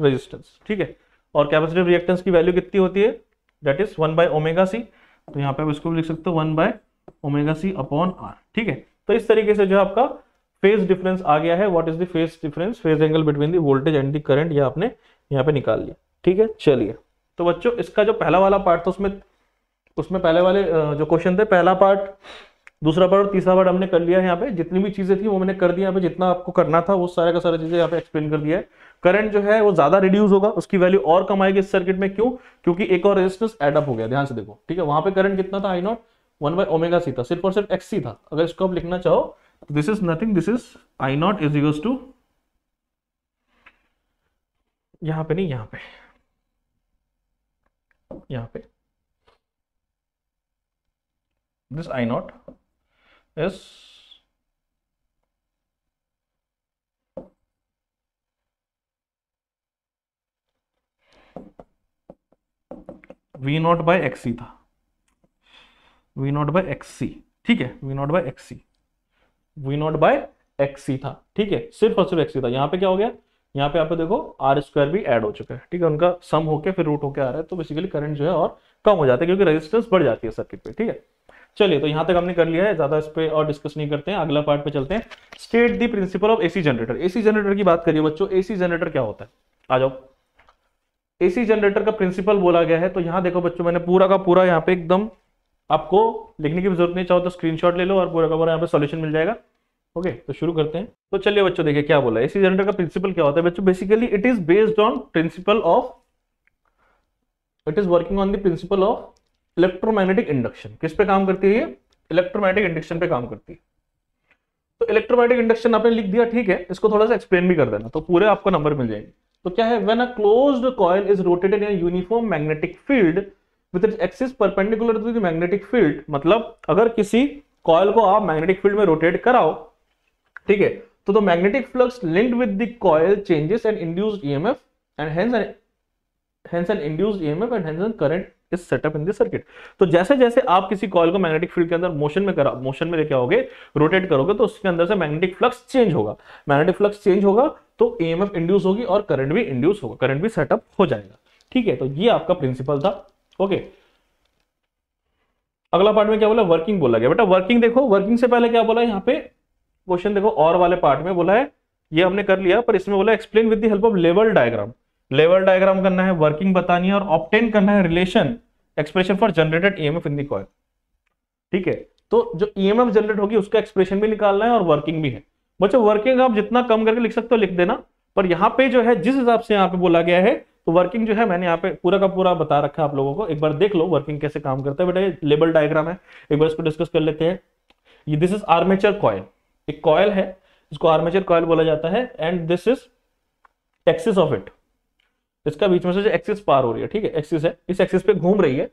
resistance ठीक है और कैपेसिटिव रिएक्टेंस की वैल्यू कितनी होती है that is one by omega C तो यहाँ पे आप इसको भी लिख सकते हो one by omega C upon R ठीक है तो इस तरीके से जो आपका फेज डिफरेंस आ गया है what is the phase difference phase angle between the voltage and the current ये आपने यहाँ पे निकाल लिया ठीक है चलिए तो बच्चों इसका जो पहला वाला पार्ट था उसमें उसमें पहले वाले जो क्वेश्चन थे पहला पार्ट दूसरा पार्ट और तीसरा पार्ट हमने कर लिया है यहाँ पे जितनी भी चीज़ें थी वो मैंने कर दिया यहाँ पे जितना आपको करना था वो सारा का सारा चीज़ें यहाँ पे एक्सप्लेन कर दिया है करंट जो है वो ज़्यादा रिड्यूस होगा उसकी वैल्यू और कम आएगी इस सर्किट में क्यों क्योंकि एक और रेजिस्टेंस एडअप हो गया ध्यान से देखो ठीक है वहां पर करंट कितना था I naught one by omega C था सिर्फ और सिर्फ एक्स सी था अगर इसको आप लिखना चाहो तो this is nothing this is I naught is equals to यहाँ पे नहीं यहाँ पे यहाँ पे this I naught is v naught by X C था V naught by X C ठीक है V naught by X C V naught by X C था ठीक है सिर्फ और सिर्फ एक्स सी था यहां पे क्या हो गया यहाँ पे आप देखो आर स्क्वायर भी ऐड हो चुका है ठीक है उनका सम होके फिर रूट होके आ रहा है तो बेसिकली करंट जो है और कम हो जाता है क्योंकि रेजिस्टेंस बढ़ जाती है सर्किट पे ठीक है चलिए तो यहां तक हमने कर लिया है ज़्यादा इस पर और डिस्कस नहीं करते हैं अगला पार्ट पे चलते हैं state the principle of AC generator AC generator की बात करिए बच्चों एसी जनरेटर क्या होता है आ जाओ एसी जनरेटर का प्रिंसिपल बोला गया है तो यहाँ देखो बच्चों मैंने पूरा का पूरा यहाँ पे एकदम आपको लिखने की जरूरत नहीं चाहो तो स्क्रीन ले लो और पूरा का पूरा यहाँ पे सोल्यूशन मिल जाएगा ओके तो शुरू करते हैं तो चलिए बच्चों देखिए क्या बोला एसी जनरेटर का प्रिंसिपल क्या होता है बच्चों basically it is based on principle of it is working on the principle of electromagnetic induction किस पे काम करती है ये इलेक्ट्रोमैग्नेटिक इंडक्शन पे काम करती है तो इलेक्ट्रोमैग्नेटिक इंडक्शन आपने लिख दिया ठीक है इसको थोड़ा सा एक्सप्लेन भी कर देना तो पूरे आपको नंबर मिल जाएंगे तो क्या है when a closed coil is rotated in uniform magnetic field with its axis perpendicular to the magnetic field मतलब अगर किसी कॉयल को आप मैग्नेटिक फील्ड में रोटेट कराओ ठीक है तो the magnetic flux linked with the coil changes and induced EMF and hence and hence an induced EMF and hence an current is set up in this circuit तो जैसे जैसे आप किसी कॉल को मैग्नेटिक फील्ड के अंदर मोशन में करा मोशन में लेके आओगे रोटेट करोगे तो उसके अंदर से मैग्नेटिक फ्लक्स चेंज होगा मैग्नेटिक फ्लक्स चेंज होगा तो ई इंड्यूस होगी और करंट भी इंड्यूस होगा करंट भी सेटअप हो जाएगा ठीक है तो ये आपका प्रिंसिपल था ओके अगला पार्ट में क्या बोला वर्किंग बोला गया बेटा वर्किंग देखो वर्किंग से पहले क्या बोला यहाँ पे क्वेश्चन देखो और वाले पार्ट में बोला है ये हमने कर लिया पर इसमें बोला explain with the help of level diagram level diagram करना है वर्किंग बतानी है और ऑप्टेन करना है relation expression for generated EMF in the coil ठीक है तो जो ईएमएफ e जनरेट होगी उसका एक्सप्रेशन भी निकालना है और वर्किंग भी है बच्चों वर्किंग आप जितना कम करके लिख सकते हो लिख देना पर यहाँ पे जो है जिस हिसाब से यहाँ पे बोला गया है तो वर्किंग जो है मैंने यहाँ पे पूरा का पूरा बता रखा है आप लोगों को एक बार देख लो वर्किंग कैसे काम करता है बेटा लेबल डायग्राम है एक बार इसको डिस्कस कर लेते हैं ये दिस इज आर्मेचर कॉयल एक कॉयल है इसको आर्मेचर कॉयल बोला जाता है and this is axis of it इसका बीच में से जो एक्सिस पार हो रही है ठीक है एक्सिस है इस एक्सिस पे घूम रही है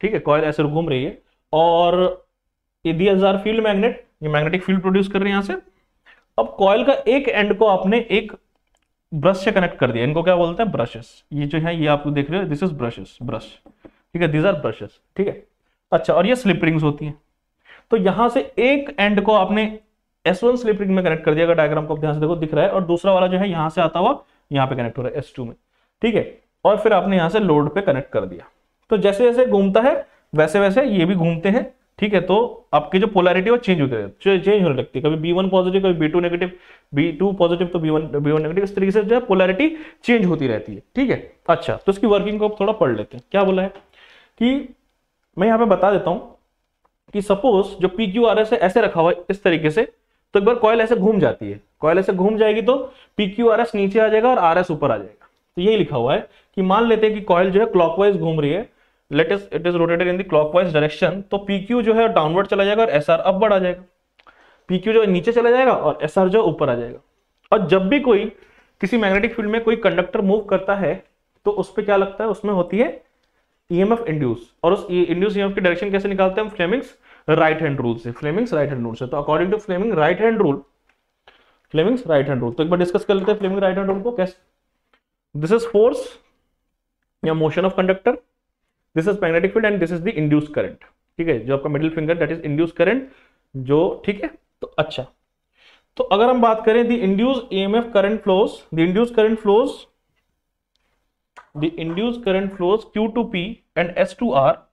ठीक है कॉयल ऐसे घूम रही है और दीज आर फील्ड मैग्नेट ये मैग्नेटिक फील्ड प्रोड्यूस कर रहे हैं यहां से अब कॉयल का एक एंड को आपने एक ब्रश से कनेक्ट कर दिया इनको क्या बोलते हैं ब्रशेस ये जो है ये आप देख रहे हो दिस इज ब्रशेस ब्रश ठीक है दीज आर ब्रशेस ठीक है अच्छा और ये स्लिप रिंग्स होती हैं तो यहां से एक एंड को आपने S1 स्लिप रिंग में कनेक्ट कर दिया अगर डायग्राम को आप ध्यान से देखो दिख रहा है और दूसरा वाला जो है यहां से आता हुआ यहाँ पे कनेक्ट हो रहा है एस में ठीक है और फिर आपने यहाँ से लोड पे कनेक्ट कर दिया तो जैसे जैसे घूमता है वैसे वैसे ये भी घूमते हैं ठीक है तो आपकी जो पोलैरिटी वो चेंज होती है चेंज होने लगती है कभी बी वन पॉजिटिव कभी B two negative B two positive तो B one B one negative इस तरीके से जो है पोलैरिटी चेंज होती रहती है ठीक है अच्छा तो इसकी वर्किंग को आप थोड़ा पढ़ लेते हैं क्या बोला है कि मैं यहाँ पे बता देता हूँ कि सपोज जो पी क्यू आर एस ऐसे रखा हुआ है इस तरीके से तो एक बार कॉयल ऐसे घूम जाती है कॉयल ऐसे घूम जाएगी तो पी क्यू आर एस नीचे आ जाएगा और आर एस ऊपर आ जाएगा तो यही लिखा हुआ है कि मान लेते हैं कि कॉयल जो है क्लॉकवाइज घूम रही है latest it is rotated in the clockwise direction तो पी क्यू जो है डाउनवर्ड चला जाएगा और एस आर अपवर्ड आ जाएगा पी क्यू जो है नीचे चला जाएगा और एस आर जो है ऊपर आ जाएगा और जब भी कोई किसी मैग्नेटिक फील्ड में कोई कंडक्टर मूव करता है तो उस पर क्या लगता है उसमें होती है ईएमएफ e इंड्यूस और उस इंड्यूस e ईएमएफ e की डायरेक्शन कैसे निकालते हैं फ्लेमिंग्स राइट हैंड रूल से फ्लेमिंग्स राइट हैंड रूल से तो according to Fleming right hand rule Fleming's right hand rule तो एक बार डिस्कस कर लेते हैं फ्लेमिंग राइट हैंड रूल को कैसे दिस इज फोर्स या motion of conductor this is magnetic field and this is the induce current ठीक है जो आपका middle finger that is induce current जो ठीक है तो अच्छा तो अगर हम बात करें the induce EMF current flows the induce current flows the induce current flows Q to P and S to R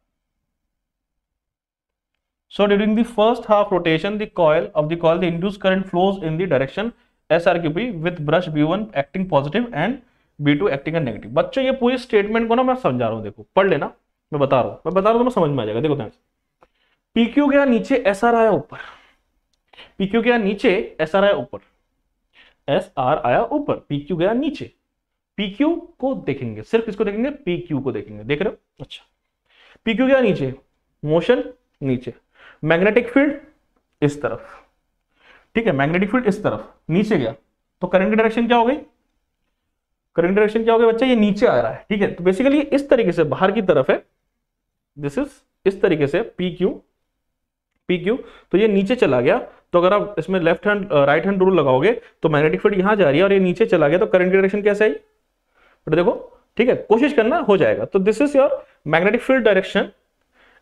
So during the first half rotation, the coil of the coil, the induced current flows in the direction SRQP with brush B1 acting positive and B2 acting as negative. बच्चों ये पूरी स्टेटमेंट को ना मैं समझा रहा हूँ देखो पढ़ लेना मैं बता रहा हूँ मैं बता रहा हूँ तो समझ में आ जाएगा देखो ध्यान से PQ गया नीचे SR आया ऊपर PQ गया नीचे SR आया ऊपर SR आया ऊपर PQ गया नीचे PQ को देखेंगे सिर्फ इसको देखेंगे PQ को देखेंगे देख रहे हो अच्छा PQ गया नीचे मोशन नीचे मैग्नेटिक फील्ड इस तरफ ठीक है मैग्नेटिक फील्ड इस तरफ नीचे गया तो करंट की डायरेक्शन क्या हो गई करंट डायरेक्शन क्या हो गया बच्चा ये नीचे आ रहा है ठीक है तो बेसिकली इस तरीके से बाहर की तरफ है दिस इज इस तरीके से पी क्यू पी क्यू तो ये नीचे चला गया तो अगर आप इसमें left hand right hand rule लगाओगे तो मैग्नेटिक फील्ड यहां जा रही है और ये नीचे चला गया तो करंट की डायरेक्शन कैसे आई बेटा देखो ठीक है कोशिश करना हो जाएगा तो this is your magnetic field direction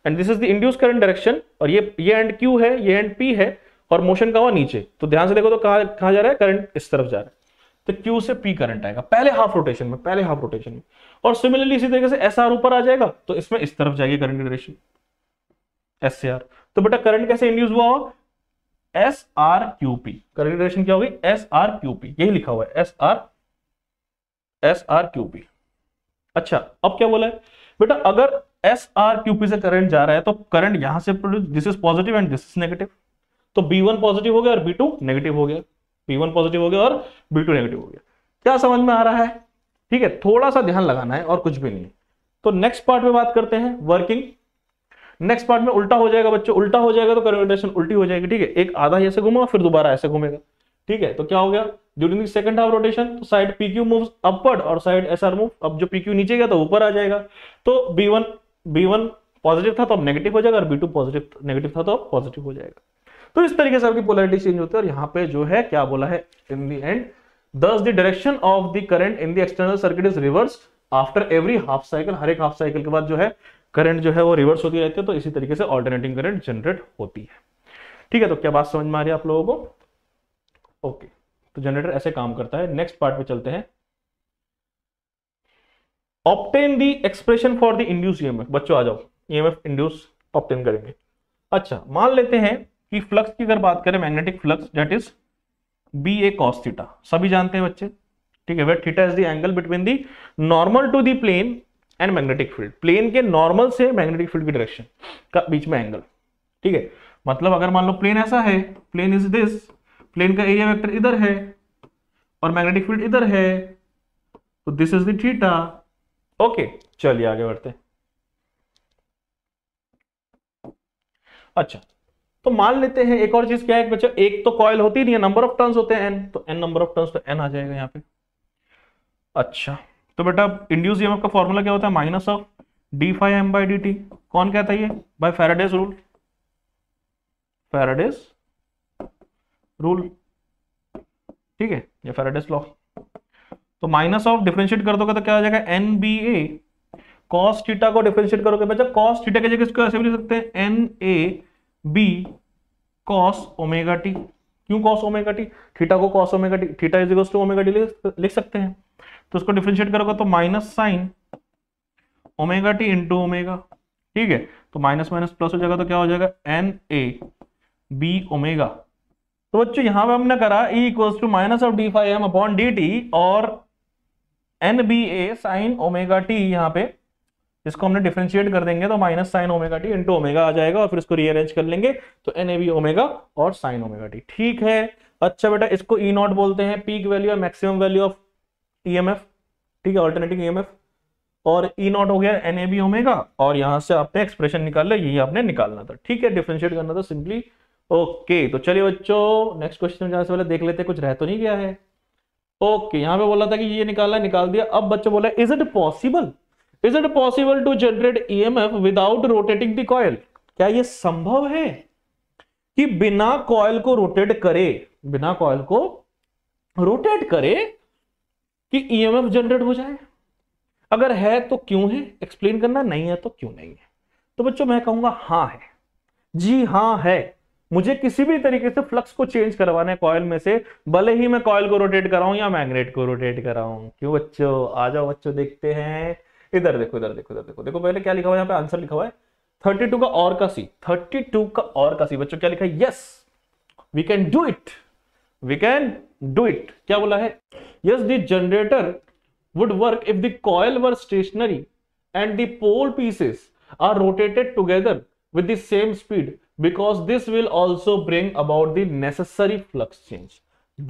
and this is the induce current direction और ये ये एंड क्यू है ये एंड पी है और मोशन का हुआ नीचे तो ध्यान से देखो तो कहा, कहा जा रहा है करंट इस तरफ जा रहा है तो क्यू से पी करंट आएगा पहले हाफ रोटेशन में पहले हाफ रोटेशन में और सिमिलरली इसी तरीके से एस आर ऊपर आ जाएगा तो इसमें इस तरफ जाएगी करंट डायरेक्शन एस से आर तो बेटा करंट कैसे इंड्यूस हुआ S R Q P current direction क्या होगी एस आर क्यू पी यही लिखा हुआ है S R S R Q P अच्छा अब क्या बोला है बेटा अगर एस आर क्यूपी से करंट जा रहा है तो करंट यहां से produce this is positive and this is negative तो बी वन पॉजिटिव हो गया और बी टू नेगेटिव हो गया बी वन पॉजिटिव हो गया और बी टू नेगेटिव हो गया क्या समझ में आ रहा है ठीक है थोड़ा सा ध्यान लगाना है और कुछ भी नहीं तो नेक्स्ट पार्ट में बात करते हैं वर्किंग नेक्स्ट पार्ट में उल्टा हो जाएगा बच्चों उल्टा हो जाएगा तो कन्वर्टेशन उल्टी हो जाएगी ठीक है एक आधा ऐसे घूमेगा फिर दोबारा ऐसे घूमेगा ठीक है तो क्या हो गया during the second half rotation तो side P Q move upward और साइड एस आर मूव अब जो पी क्यू नीचे गया तो ऊपर आ जाएगा तो B one B one positive था तो अब नेगेटिव हो जाएगा और बी टू पॉजिटिव नेगेटिव था तो अब पॉजिटिव हो जाएगा तो इस तरीके से आपकी पोलैरिटी चेंज होती है और यहाँ पे जो है क्या बोला है in the end thus the direction of the current in the external circuit is reverse after every half cycle हर एक हाफ साइकिल के बाद जो है करंट जो है वो रिवर्स होती रहती है तो इसी तरीके से ऑल्टरनेटिंग करंट जनरेट होती है ठीक है तो क्या बात समझ में आ रही है आप लोगों को ओके okay. तो जनरेटर ऐसे काम करता है नेक्स्ट पार्ट पे चलते हैं obtain the expression for the induce EMF बच्चों आ जाओ ईएमएफ इंड्यूस ऑप्टेन करेंगे अच्छा मान लेते हैं कि फ्लक्स की अगर बात करें magnetic flux that is B A cos theta सभी जानते हैं बच्चे ठीक है where theta is the angle between the normal to the plane and magnetic field plane के नॉर्मल से मैग्नेटिक फील्ड की डायरेक्शन का बीच में एंगल ठीक है मतलब अगर मान लो प्लेन ऐसा है प्लेन इज दिस प्लेन का एरिया वेक्टर इधर है और मैग्नेटिक फील्ड इधर है तो दिस इज थीटा ओके चलिए आगे बढ़ते अच्छा तो मान लेते हैं एक और चीज क्या है बच्चा एक तो कॉयल होती नहीं है नंबर ऑफ टर्न्स होते हैं एन तो एन नंबर ऑफ टर्न्स तो एन आ जाएगा यहाँ पे अच्छा तो बेटा इंड्यूस ईएमएफ का फॉर्मूला क्या होता है minus of D phi M by D T कौन कहता है ये by Faraday's rule Faraday's rule ठीक है या फेराडेस लॉ तो माइनस ऑफ डिफ्रेंशिएट कर दोगे तो क्या हो जाएगा N B A cos theta को डिफ्रेंशिएट करोगे बच्चा कॉस थीटा की जगह इसको ऐसे भी लिख सकते हैं N A B cos omega T क्यों कॉस ओमेगा टी थीटा को cos omega T theta is equals to omega T लिख सकते हैं तो उसको डिफ्रेंशिएट करोगे तो minus sine omega T into omega ठीक है तो माइनस माइनस प्लस हो जाएगा तो क्या हो जाएगा एन ए बी ओमेगा तो बच्चों यहां पे हमने करा e equals to minus of D phi M upon D T और N B A sine omega T यहाँ पे इसको हमने डिफ्रेंशिएट कर देंगे तो minus sine omega T into omega आ जाएगा और फिर इसको रीअरेंज कर लेंगे तो एन ए बी ओमेगा और साइन ओमेगा टी ठीक है अच्छा बेटा इसको ई e नॉट बोलते हैं पीक वैल्यू या maximum value of E M F ठीक है ऑल्टरनेटिंग ई एम एफ और ई e नॉट हो गया एन ए बी ओमेगा और यहां से आपने एक्सप्रेशन निकाल लिया यही आपने निकालना था ठीक है डिफ्रेंशिएट करना था सिंपली ओके तो चलिए बच्चों नेक्स्ट क्वेश्चन में जाने से पहले देख लेते कुछ रह तो नहीं गया है ओके यहां पे बोला था कि ये निकालना निकाल दिया अब बच्चों बोला is it possible is it possible to generate EMF without rotating the coil क्या ये संभव है कि बिना कॉयल को रोटेट करे बिना कॉयल को रोटेट करे कि ईएमएफ e जनरेट हो जाए अगर है तो क्यों है एक्सप्लेन करना नहीं है तो क्यों नहीं है तो बच्चों मैं कहूंगा हाँ है जी हाँ है मुझे किसी भी तरीके से फ्लक्स को चेंज करवाना है कॉयल में से भले ही मैं कॉयल को रोटेट कराऊं या मैग्नेट को रोटेट कराऊं क्यों बच्चों आ जाओ बच्चों देखते हैं इधर देखो इधर देखो इधर देखो देखो पहले क्या लिखा हुआ है यहाँ पे आंसर लिखा हुआ है थर्टी टू का और का सी थर्टी टू का और का सी बच्चों क्या लिखा है yes we can do it we can do it क्या बोला है yes the generator would work if the coil were stationary and the pole pieces are rotated together with because this will also bring about the necessary flux change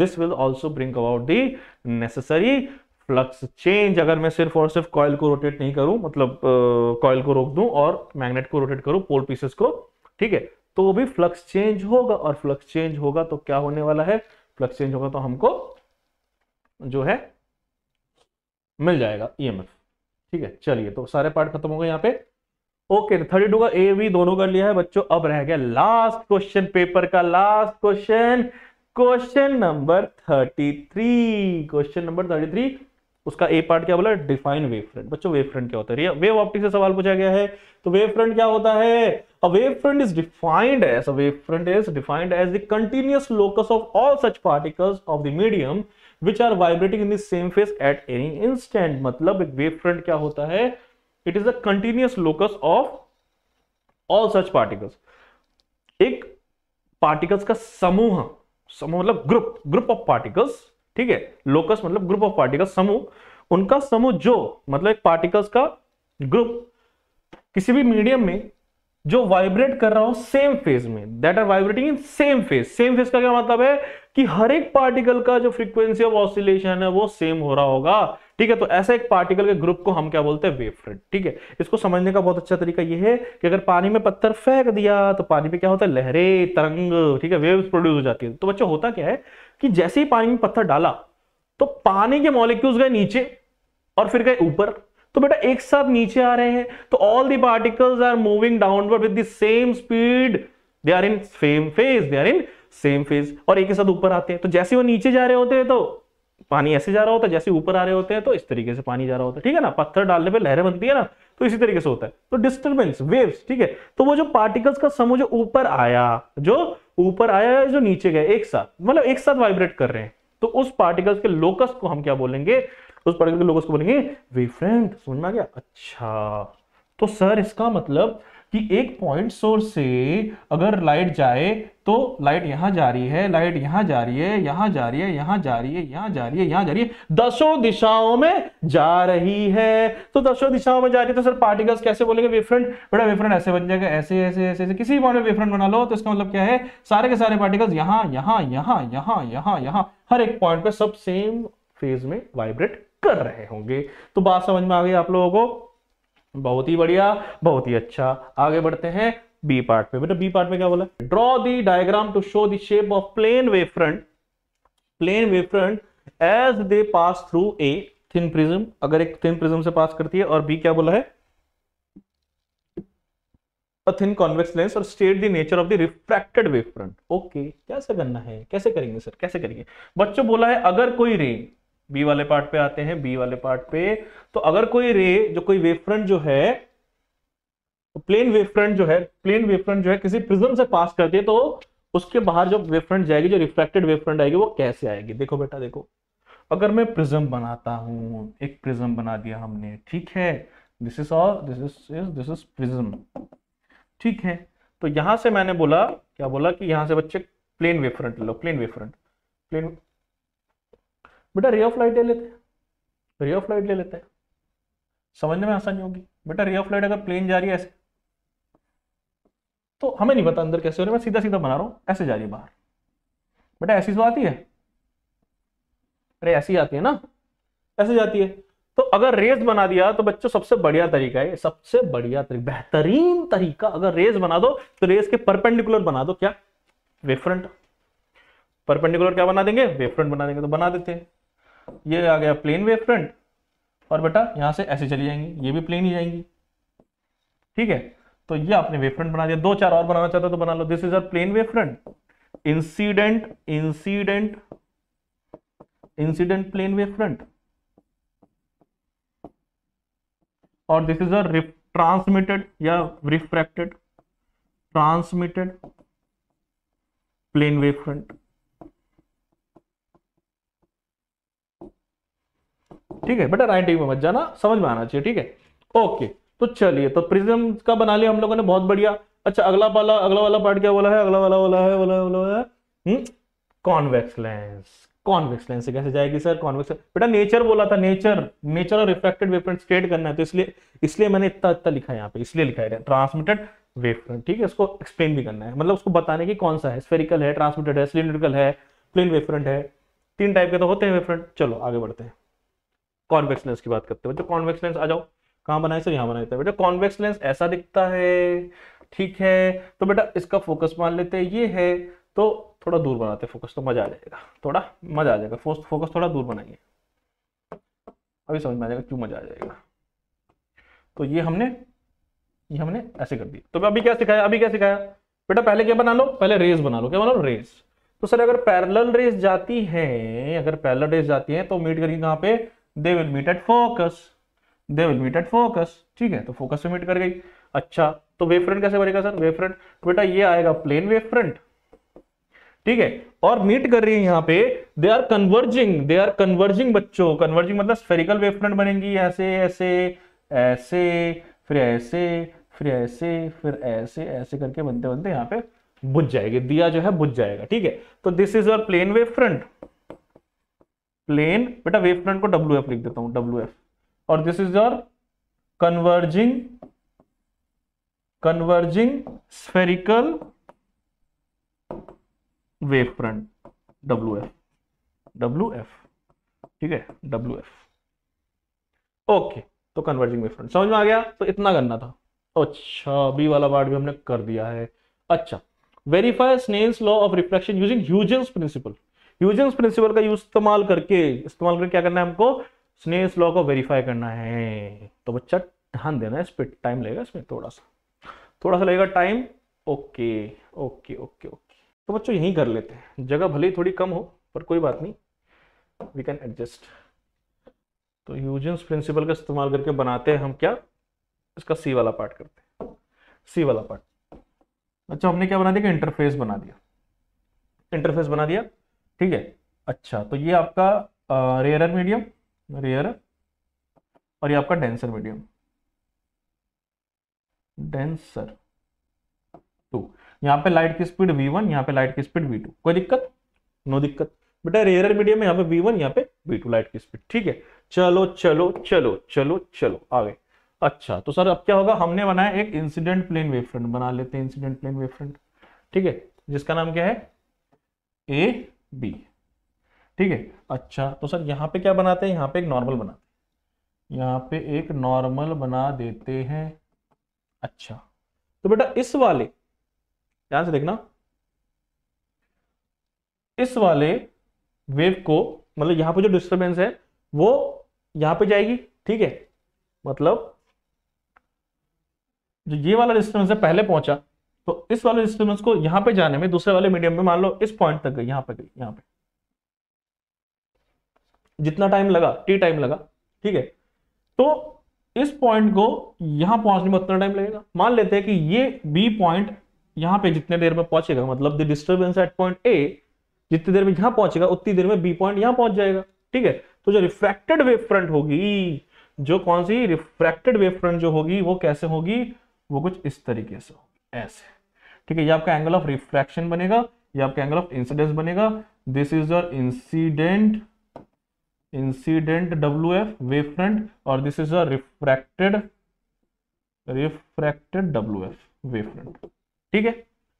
this will also bring about the necessary flux change अगर मैं सिर्फ और सिर्फ कॉयल को रोटेट नहीं करूं मतलब कॉयल uh, को रोक दूं और मैग्नेट को रोटेट करूं पोल पीसेस को ठीक है तो भी फ्लक्स चेंज होगा और फ्लक्स चेंज होगा तो क्या होने वाला है फ्लक्स चेंज होगा तो हमको जो है मिल जाएगा ईएमएफ e ठीक है चलिए तो सारे पार्ट खत्म हो गए यहां पर ओके थर्टी टू का ए भी दोनों कर लिया है बच्चों अब रह गया लास्ट क्वेश्चन पेपर का last question question number thirty three question number thirty three उसका ए पार्ट क्या बोला डिफाइन वेव फ्रंट बच्चों वेव फ्रंट क्या होता है वेव ऑप्टिक से सवाल पूछा गया है तो वेव फ्रंट क्या होता है a wave front is defined as a wave front is defined as the continuous locus of all such particles of the medium which are vibrating in the same phase at any instant मतलब एक वेव फ्रंट क्या होता है it is a continuous locus of all such particles एक पार्टिकल्स का समूह समूह मतलब ग्रुप ग्रुप ऑफ पार्टिकल्स ठीक है लोकस मतलब ग्रुप ऑफ पार्टिकल्स समूह उनका समूह जो मतलब एक पार्टिकल्स का ग्रुप किसी भी मीडियम में जो वाइब्रेट कर रहा हो सेम फेज में that are vibrating in same phase same phase का क्या मतलब है कि हर एक पार्टिकल का जो फ्रीक्वेंसी ऑफ ऑसिलेशन है वो सेम हो रहा होगा ठीक है तो ऐसे एक पार्टिकल के ग्रुप को हम क्या बोलते हैं वेव फ्रंट ठीक है इसको समझने का बहुत अच्छा तरीका यह है कि अगर पानी में पत्थर फेंक दिया तो पानी में क्या होता है लहरें तरंग ठीक है वेव्स प्रोड्यूस हो जाती है तो बच्चों होता क्या है कि जैसे ही पानी में पत्थर डाला तो पानी के मॉलिक्यूल्स गए नीचे और फिर गए ऊपर तो बेटा एक साथ नीचे आ रहे हैं तो all the particles are moving downward with the same speed they are in same phase they are in same phase और एक के साथ ऊपर आते हैं तो जैसे वो नीचे जा रहे होते हैं तो पानी ऐसे जा रहा होता है जैसे ऊपर आ रहे होते हैं तो इस तरीके से पानी जा रहा होता है ठीक है ना पत्थर डालने पे लहरें बनती है ना तो इसी तरीके से होता है तो डिस्टर्बेंस वेव्स ठीक है तो वो जो पार्टिकल्स का समूह जो ऊपर आया जो ऊपर आया जो नीचे गए एक साथ मतलब एक साथ वाइब्रेट कर रहे हैं तो उस पार्टिकल्स के लोकस को हम क्या बोलेंगे उस पार्टिकल के लोकस को बोलेंगे वेव फ्रंट समझ में आ गया अच्छा तो सर इसका मतलब कि एक पॉइंट सोर्स से अगर लाइट जाए तो लाइट यहां जा रही है लाइट यहां जा रही है यहां जा रही है यहां जा रही है यहां जा रही है यहां जा रही है दसों दिशाओं में जा रही है तो दसों दिशाओं में जा रही है तो सर पार्टिकल्स कैसे बोलेंगे विफरेंट बेटा विफरेंट ऐसे बन जाएगा ऐसे ऐसे ऐसे ऐसे किसी भी पॉइंट में विफरेंट बना लो तो इसका मतलब क्या है सारे के सारे पार्टिकल्स यहां यहां यहां यहां यहां यहां हर एक पॉइंट पे सब सेम फेज में वाइब्रेट कर रहे होंगे तो बात समझ में आ गई आप लोगों को बहुत ही बढ़िया बहुत ही अच्छा आगे बढ़ते हैं बी पार्ट पे बेटा बी पार्ट में क्या बोला draw the diagram to show the shape of plane wave front plane wave front as they pass through a thin prism अगर एक थिन प्रिज्म से पास करती है और बी क्या बोला है थिन कॉन्वेक्स लेंस और state the nature of the refracted wave front okay कैसे करना है कैसे करेंगे सर कैसे करेंगे बच्चों बोला है अगर कोई रे बी वाले पार्ट पे आते हैं बी वाले पार्ट पे तो अगर कोई रे जो कोई वेफ्रंट जो है तो प्लेन वेफ्रंट जो है प्लेन वेफ्रंट जो है किसी प्रिज्म से पास करती है तो उसके बाहर जो वेफ्रंट जाएगी जो रिफ्लेक्टेड वेफ्रंट आएगी वो कैसे आएगी देखो बेटा देखो अगर मैं प्रिज्म बनाता हूं एक प्रिज्म बना दिया हमने ठीक है this is all this is this is prism ठीक है तो यहां से मैंने बोला क्या बोला कि यहां से बच्चे प्लेन वेफ्रंट लो प्लेन वेफ्रंट प्लेन बेटा रे ऑफ लाइट ले लेते हैं रे ऑफ लाइट ले लेते हैं समझने में आसानी होगी बेटा रे ऑफ लाइट अगर प्लेन जा रही है ऐसे तो हमें नहीं पता अंदर कैसे हो रहा है मैं सीधा सीधा बना रहा हूं ऐसे जा रही है बाहर बेटा ऐसी तो आती है अरे ऐसी आती है ना ऐसे जाती है तो अगर रेज बना दिया तो बच्चों सबसे बढ़िया तरीका है सबसे बढ़िया तरीका बेहतरीन तरीका अगर रेस बना दो तो रेज के परपेंडिकुलर बना दो क्या वेफ्रंट परपेंडिकुलर क्या बना देंगे वेफ्रंट बना देंगे तो बना देते हैं ये आ गया प्लेन वेव फ्रंट और बेटा यहां से ऐसे चली जाएंगी ये भी प्लेन ही जाएंगी ठीक है तो ये आपने वेव फ्रंट बना दिया दो चार और बनाना चाहते हो तो बना लो this is uh plane wave front incident incident incident plane wave front और दिस इज अ ट्रांसमिटेड या refracted transmitted plane wave front ठीक है बेटा राइटिंग में मत जाना समझ में आना चाहिए ठीक है ओके तो चलिए तो प्रिज्म का बना लिया हम लोगों ने बहुत बढ़िया अच्छा अगला वाला अगला वाला पार्ट क्या बोला है अगला वाला बोला है बोला बोला है कॉन्वेक्स लेंस कॉन्वेक्स लेंस कैसे जाएगी सर कॉन्वेक्स बेटा नेचर बोला था नेचर नेचर और रिफ्लेक्टेड वेफ्रंट स्ट्रेट करना है तो इसलिए इसलिए मैंने इतना इतना लिखा है यहाँ पे इसलिए लिखा है ट्रांसमिटेड वेफ्रंट ठीक है इसको एक्सप्लेन भी करना है मतलब उसको बताने की कौन सा है स्फेरिकल है ट्रांसमिटेड है सिलिंड्रिकल है प्लेन वेफ्रंट है तीन टाइप के तो होते हैं वेफ्रंट चलो आगे बढ़ते हैं कॉन्वेक्स लेंस की बात करते हैं बच्चों कॉन्वेक्स लेंस आ जाओ कहाँ बनाए सर यहाँ बनाए बेटा कॉन्वेक्स लेंस ऐसा दिखता है ठीक है तो बेटा इसका फोकस मान लेते हैं ये है तो थोड़ा दूर बनाते फोकस तो मजा आ जाएगा थोड़ा मजा आ जाएगा फोकस थोड़ा दूर बनाइए अभी समझ में आ जाएगा क्यों मजा आ जाएगा तो ये हमने ये हमने ऐसे कर दिया तो अभी क्या सिखाया अभी क्या सिखाया बेटा पहले क्या बना लो पहले रेस बना लो क्या बना लो रेस तो सर अगर पैरेलल रेस जाती है अगर पैरेलल रेस जाती है तो मीट करेंगे कहाँ पे they will meet at focus they will meet at focus ठीक है तो फोकस से मीट कर गई अच्छा तो वेव फ्रंट कैसे बनेगा सर वेव फ्रंट तो बेटा ये आएगा प्लेन वेव फ्रंट ठीक है और मीट कर रही है यहां पे they are converging they are converging बच्चों कन्वर्जिंग मतलब स्फेरिकल वेव फ्रंट बनेंगी ऐसे ऐसे ऐसे फिर ऐसे फिर ऐसे फिर ऐसे ऐसे करके बनते बनते यहां पे बुझ जाएगी दिया जो है बुझ जाएगा ठीक है तो this is your plane wave front plane बेटा वेव फ्रंट को डब्ल्यू एफ लिख देता हूं डब्ल्यू एफ और this is your converging converging spherical wave front W F W F ठीक है डब्ल्यू एफ ओके तो कन्वर्जिंग वेव फ्रंट समझ में आ गया तो इतना करना था अच्छा बी वाला पार्ट भी हमने कर दिया है अच्छा verify Snell's law of reflection using Huygens principle Huygens principle का यूज इस्तेमाल करके इस्तेमाल करके क्या करना है हमको स्नेस लॉ को वेरीफाई करना है तो बच्चा ध्यान देना है इस पर टाइम लगेगा इसमें थोड़ा सा थोड़ा सा लगेगा time okay okay okay okay तो बच्चों यहीं कर लेते हैं जगह भले ही थोड़ी कम हो पर कोई बात नहीं वी कैन एडजस्ट तो यूजेंस प्रिंसिपल का इस्तेमाल करके बनाते हैं हम क्या इसका सी वाला पार्ट करते हैं सी वाला पार्ट अच्छा हमने क्या बना दिया इंटरफेस बना दिया इंटरफेस बना दिया ठीक है अच्छा तो ये आपका रेयर मीडियम रेयर और ये आपका डेंसर मीडियम डेंसर टू यहां पे लाइट की स्पीड वी वन यहां पे लाइट की स्पीड वी टू कोई दिक्कत नो दिक्कत बेटा रेयर मीडियम में यहां पे वी वन यहां पे वी टू लाइट की स्पीड ठीक है चलो चलो चलो चलो चलो आगे अच्छा तो सर अब क्या होगा हमने बनाया एक इंसिडेंट प्लेन वेव फ्रंट बना लेते हैं इंसिडेंट प्लेन वेव फ्रंट ठीक है जिसका नाम क्या है ए बी ठीक है अच्छा तो सर यहाँ पे क्या बनाते हैं यहाँ पे एक नॉर्मल बनाते हैं यहाँ पे एक नॉर्मल बना देते हैं अच्छा तो बेटा इस वाले ध्यान से देखना इस वाले वेव को मतलब यहाँ पे जो डिस्टर्बेंस है वो यहाँ पे जाएगी ठीक है मतलब जो ये वाला डिस्टर्बेंस है पहले पहुंचा तो इस वाले डिस्टर्बेंस को यहां पे जाने में दूसरे वाले मीडियम में मान लो इस पॉइंट तक गई यहां पे गई यहां पे जितना टाइम लगा टी टाइम लगा ठीक है तो इस पॉइंट को यहां पहुंचने में उतना टाइम लगेगा मान लेते हैं कि ये बी पॉइंट यहां पे जितने देर में पहुंचेगा मतलब डिस्टर्बेंस एट पॉइंट ए जितनी देर में यहां पहुंचेगा उतनी देर में बी पॉइंट यहां पहुंच जाएगा ठीक है तो जो रिफ्रैक्टेड वेव फ्रंट होगी जो कौन सी रिफ्रैक्टेड वेव फ्रंट जो होगी वो कैसे होगी वो कुछ इस तरीके से होगी एस ठीक है ये आपका एंगल ऑफ रिफ्रैक्शन बनेगा ये आपका एंगल ऑफ इंसिडेंस बनेगा this is your incident incident W F wave front और this is your refracted refracted W F wave front ठीक है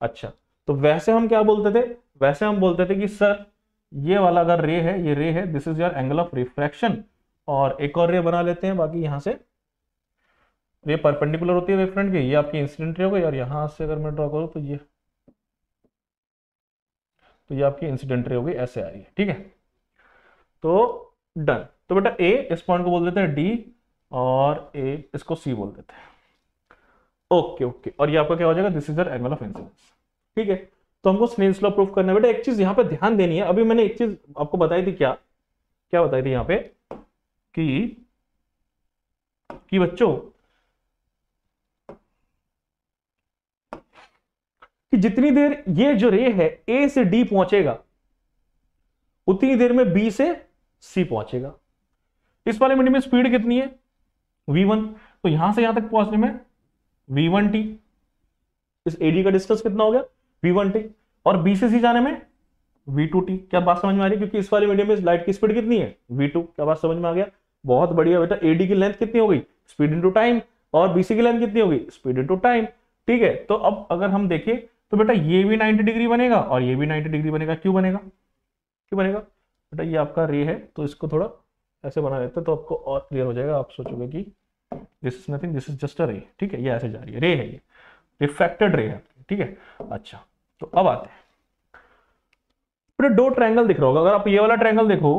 अच्छा तो वैसे हम क्या बोलते थे वैसे हम बोलते थे कि सर ये वाला अगर रे है ये रे है this is your angle of refraction और एक और रे बना लेते हैं बाकी यहां से तो ये परपेंडिकुलर होती है वे फ्रंट की ये आपकी इंसिडेंट रे हो गई और यहाँ से अगर मैं ड्रॉ करूँ तो ये तो ये आपकी इंसिडेंट रे हो गई ऐसे आ रही है ठीक है तो डन तो बेटा ए इस पॉइंट को बोल देते हैं डी और ए इसको सी बोल देते हैं ओके ओके और ये आपका क्या हो जाएगा this is the angle of incidence ठीक है तो हमको स्नेल लॉ प्रूफ करना है बेटा एक चीज यहाँ पे ध्यान देनी है अभी मैंने एक चीज आपको बताई थी क्या क्या बताई थी यहाँ पे कि कि बच्चों कि जितनी देर ये जो रे है ए से डी पहुंचेगा उतनी देर में बी से सी पहुंचेगा इस वाले मिनट में स्पीड कितनी है वी वन तो यहां से यहां तक पहुंचने में वी वन टी इस एडी का डिस्टेंस कितना हो गया वी वन टी और बी से सी जाने में v2t क्या बात समझ में आ रही है क्योंकि इस वाले मीडियम में लाइट की स्पीड कितनी है v2 क्या बात समझ में आ गया बहुत बढ़िया बेटा एडी की लेंथ कितनी हो गई स्पीड इंटू टाइम और बीसी की लेंथ कितनी होगी स्पीड इंटू टाइम ठीक है तो अब अगर हम देखें तो बेटा ये भी 90 डिग्री बनेगा और ये भी 90 डिग्री बनेगा क्यों बनेगा क्यों बनेगा बेटा ये आपका रे है तो इसको थोड़ा ऐसे बना देते तो आपको और क्लियर हो जाएगा आप सोचोगे कि this is nothing this is just a ray ठीक है ये ऐसे जा रही है रे है ये रिफ्लेक्टेड रे है ठीक है अच्छा तो अब आते हैं बेटा दो ट्रायंगल दिख रहा होगा अगर आप ये वाला ट्रायंगल देखो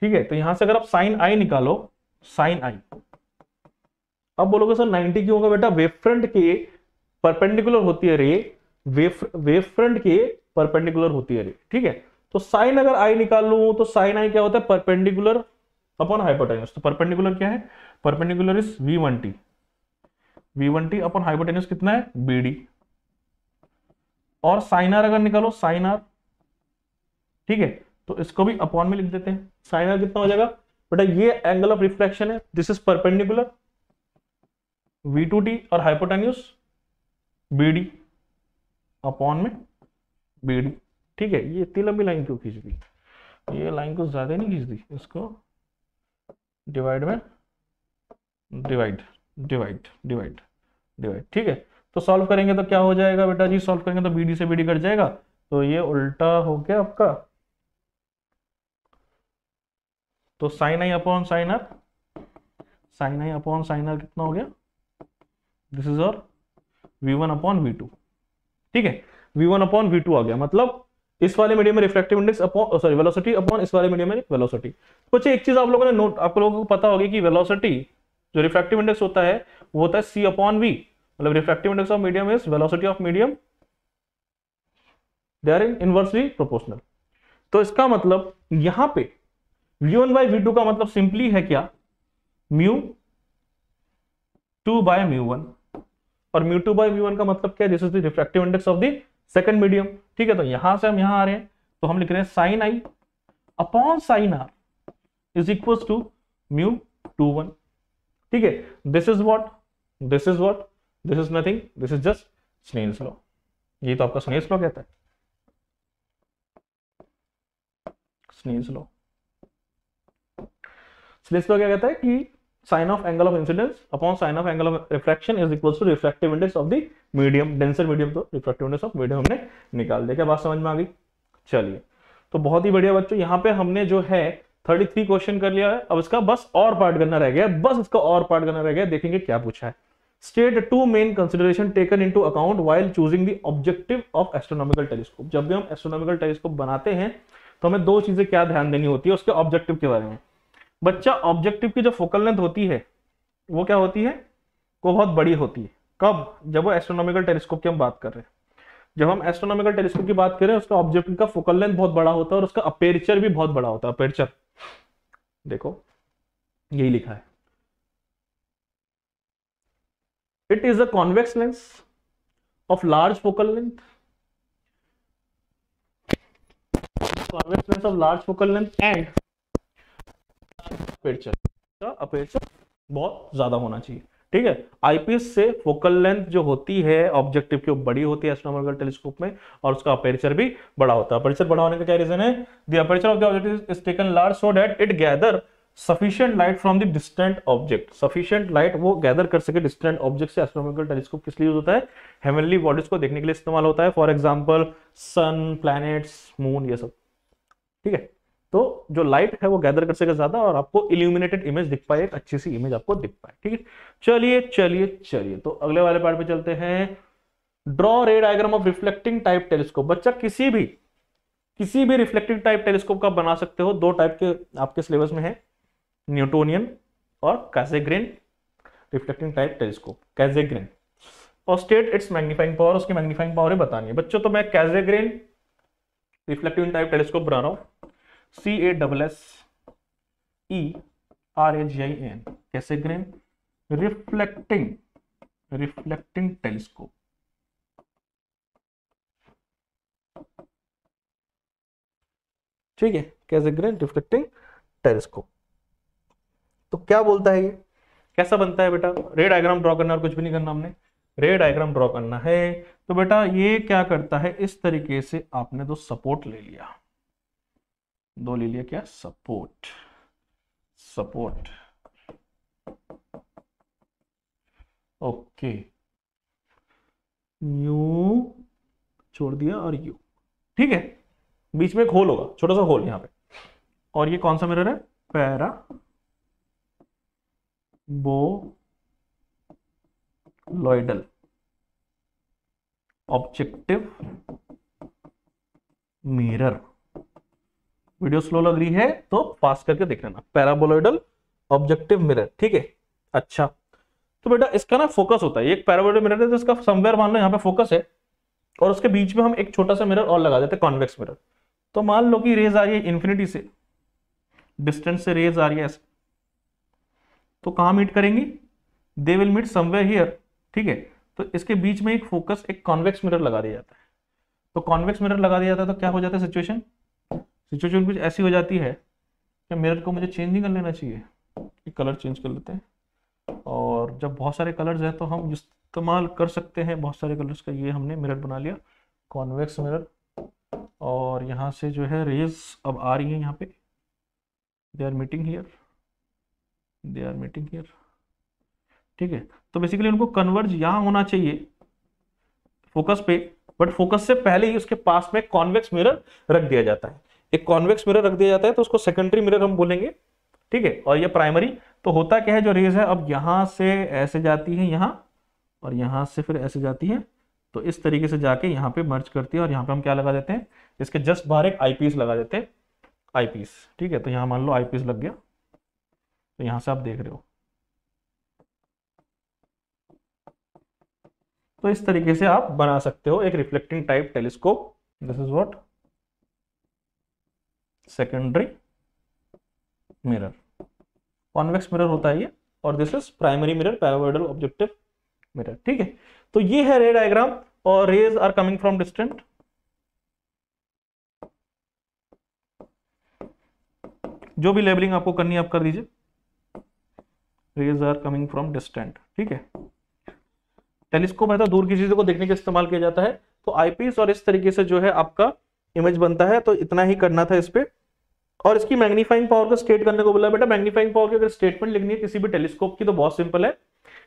ठीक है तो यहां से अगर आप साइन आई निकालो साइन आई अब बोलोगे सर 90 क्यों होगा बेटा वेब फ्रंट के परपेंडिकुलर होती है रे वेव फ्रंट के परपेंडिकुलर होती है ठीक है तो साइन अगर आई निकाल लू तो साइन आई क्या होता है परपेंडिकुलर अपॉन हाइपोटेन्यूस तो परपेंडिकुलर क्या है perpendicular is v one t v one t upon hypotenuse कितना है बी डी और साइन आर अगर निकालो साइन आर ठीक है तो इसको भी अपॉन में लिख देते हैं साइन आर कितना हो जाएगा बेटा ये एंगल ऑफ रिफ्लेक्शन है this is perpendicular v two t और हाइपोटेन्यूस बी डी अपॉन में बी डी ठीक है ये इतनी लंबी लाइन क्यों खींच दी ये लाइन को ज़्यादा नहीं खींच दी इसको डिवाइड में डिवाइड डिवाइड डिवाइड डिवाइड ठीक है तो सॉल्व करेंगे तो क्या हो जाएगा बेटा जी सॉल्व करेंगे तो बी डी से बी डी कट जाएगा तो ये उल्टा हो गया आपका तो sine i upon sine r sine i upon sine r कितना हो गया दिस इज और v one upon v two ठीक है v one upon v two आ गया मतलब इस वाले मीडियम में reflective index upon sorry velocity upon इस वाले मीडियम में वेलोसिटी बच्चे एक चीज आप लोगों ने नोट आप लोगों को पता होगी कि वेलोसिटी जो रिफ्लेक्टिव इंडेक्स होता है वो होता है सी अपॉन वी मतलब reflective index of medium is velocity of medium they are in inversely proportional तो इसका मतलब यहां पे v1 वन बाई वी का मतलब सिंपली है क्या mu two by mu one और म्यू टू बाई का मतलब क्या है this is the index of the second medium ठीक है तो यहां से हम यहां आ रहे हैं तो हम लिख रहे हैं sine i upon sine r is equal to mu two one ठीक है this is what this is what this is nothing this is just Snell's law ये तो आपका स्नेस लो कहता है स्नेस लो स्नेस लो क्या कहता है कि sine of angle of incidence upon sine of angle of refraction is equals to refractive index of the medium denser medium तो refractive index of medium हमने निकाल दिया क्या बात समझ में आ गई चलिए तो बहुत ही बढ़िया बच्चों यहाँ पे हमने जो है 33 क्वेश्चन कर लिया है अब इसका बस और पार्ट करना रह गया बस इसका और पार्ट करना रह गया देखेंगे क्या पूछा है state two main consideration taken to account while choosing the objective of astronomical telescope जब भी हम एस्ट्रोनॉमिकल टेलीस्कोप बनाते हैं तो हमें दो चीजें क्या ध्यान देनी होती है उसके ऑब्जेक्टिव के बारे में बच्चा ऑब्जेक्टिव की जो फोकल लेंथ होती है वो क्या होती है वो बहुत बड़ी होती है कब जब वो एस्ट्रोनॉमिकल टेलीस्कोप की हम बात कर रहे हैं जब हम एस्ट्रोनॉमिकल टेलीस्कोप की बात करें उसका ऑब्जेक्टिव का फोकल लेंथ बहुत बड़ा होता है और उसका अपेरचर भी बहुत बड़ा होता है अपेरचर देखो यही लिखा है it is a convex lens of large focal length convex lens of large focal length and aperture का अपेरचर बहुत ज़्यादा होना चाहिए ठीक है आईपीएस से फोकल लेंथ जो होती है ऑब्जेक्टिव की बड़ी होती है एस्ट्रोनॉमिकल टेलीस्कोप में और उसका अपेरचर भी बड़ा होता है अपेरचर बड़ा होने का क्या रीजन है the aperture of the object is taken large so that it gather sufficient light from the distant object sufficient light वो गैदर कर सके डिस्टेंट ऑब्जेक्ट से एस्ट्रोनॉमिकल टेलीस्कोप किस लिए यूज होता है हेवनली बॉडीज को देखने के लिए इस्तेमाल होता है for example sun planets moon ये सब ठीक है तो जो लाइट है वो गैदर कर सके ज्यादा और आपको इल्यूमिनेटेड इमेज दिख पाए एक अच्छी सी इमेज आपको दिख पाए ठीक है चलिए चलिए चलिए तो अगले वाले पार्ट पे चलते हैं draw ray diagram of reflecting type telescope बच्चा किसी भी किसी भी रिफ्लेक्टिंग टाइप टेलीस्कोप का बना सकते हो दो टाइप के आपके सिलेबस में है न्यूटोनियन और Cassegrain reflecting type telescope Cassegrain और स्टेट इट्स मैग्नीफाइंग पावर उसकी मैग्नीफाइंग पावर बतानी है बच्चों तो मैं कैसेग्रेन रिफ्लेक्टिंग टाइप टेलीस्कोप बना रहा हूं C A double S E R H I N Cassegrain reflecting reflecting telescope ठीक है कैसे ग्रेन रिफ्लेक्टिंग टेलीस्कोप तो क्या बोलता है ये कैसा बनता है बेटा रे डायग्राम ड्रॉ करना और कुछ भी नहीं करना हमने रे डायग्राम ड्रॉ करना है तो बेटा ये क्या करता है इस तरीके से आपने तो सपोर्ट ले लिया दो ले लिया क्या सपोर्ट सपोर्ट ओके यू छोड़ दिया और यू ठीक है बीच में एक होल होगा छोटा सा होल यहां पे और ये कौन सा मिरर है paraboloidal objective mirror video slow लग रही है तो फास्ट करके देख लेना पैराबोलोइडल ऑब्जेक्टिव मिरर ठीक है अच्छा तो बेटा इसका ना फोकस होता है एक पैराबोलोइडल मिरर है तो इसका समवेयर मान लो यहाँ पे फोकस है और उसके बीच में हम एक छोटा सा मिरर और लगा देते हैं कॉन्वेक्स मिरर तो मान लो कि रेज आ रही है इन्फिनिटी से डिस्टेंस से रेज आ रही है ऐसे तो कहाँ मीट करेंगी they will meet somewhere here ठीक है तो इसके बीच में एक फोकस एक कॉन्वेक्स मिरर लगा दिया जाता है तो कॉन्वेक्स मिरर लगा दिया जाता है तो क्या हो जाता है सिचुएशन सिचुएशन कुछ ऐसी हो जाती है कि मिरर को मुझे चेंज नहीं कर लेना चाहिए कि कलर चेंज कर लेते हैं और जब बहुत सारे कलर्स हैं तो हम इस्तेमाल कर सकते हैं बहुत सारे कलर्स का ये हमने मिरर बना लिया कॉन्वेक्स मिरर और यहाँ से जो है रेज अब आ रही है यहाँ पे they are meeting here they are meeting here ठीक है तो बेसिकली उनको कन्वर्ज यहाँ होना चाहिए फोकस पे बट फोकस से पहले ही उसके पास में कॉन्वेक्स मिरर रख दिया जाता है एक कॉन्वेक्स मिरर रख दिया जाता है तो उसको सेकेंडरी मिरर हम बोलेंगे ठीक है और ये प्राइमरी तो होता क्या है जो रेज है अब यहां से ऐसे जाती है यहां और यहां से फिर ऐसे जाती है तो इस तरीके से जाके यहाँ पे मर्ज करती है और यहाँ पे हम क्या लगा देते हैं इसके जस्ट बाहर एक आईपीस लगा देते हैं आईपीस ठीक है तो यहाँ मान लो आईपीस लग गया तो यहां से आप देख रहे हो तो इस तरीके से आप बना सकते हो एक reflecting type telescope this is what secondary mirror convex mirror होता है ये और this is primary mirror paraboloidal objective mirror ठीक है तो ये है रे डायग्राम और rays are coming from distant जो भी लेबलिंग आपको करनी है आप कर दीजिए rays are coming from distant ठीक है टेलीस्कोप है तो दूर की चीजों को देखने के इस्तेमाल किया जाता है तो आईपीएस और इस तरीके से जो है आपका इमेज बनता है तो इतना ही करना था इस पर और इसकी मैग्नीफाइंग पावर को स्टेट करने को बोला बेटा मैग्नीफाइंग पावर की अगर स्टेटमेंट लिखनी है किसी भी टेलीस्कोप की तो बहुत सिंपल है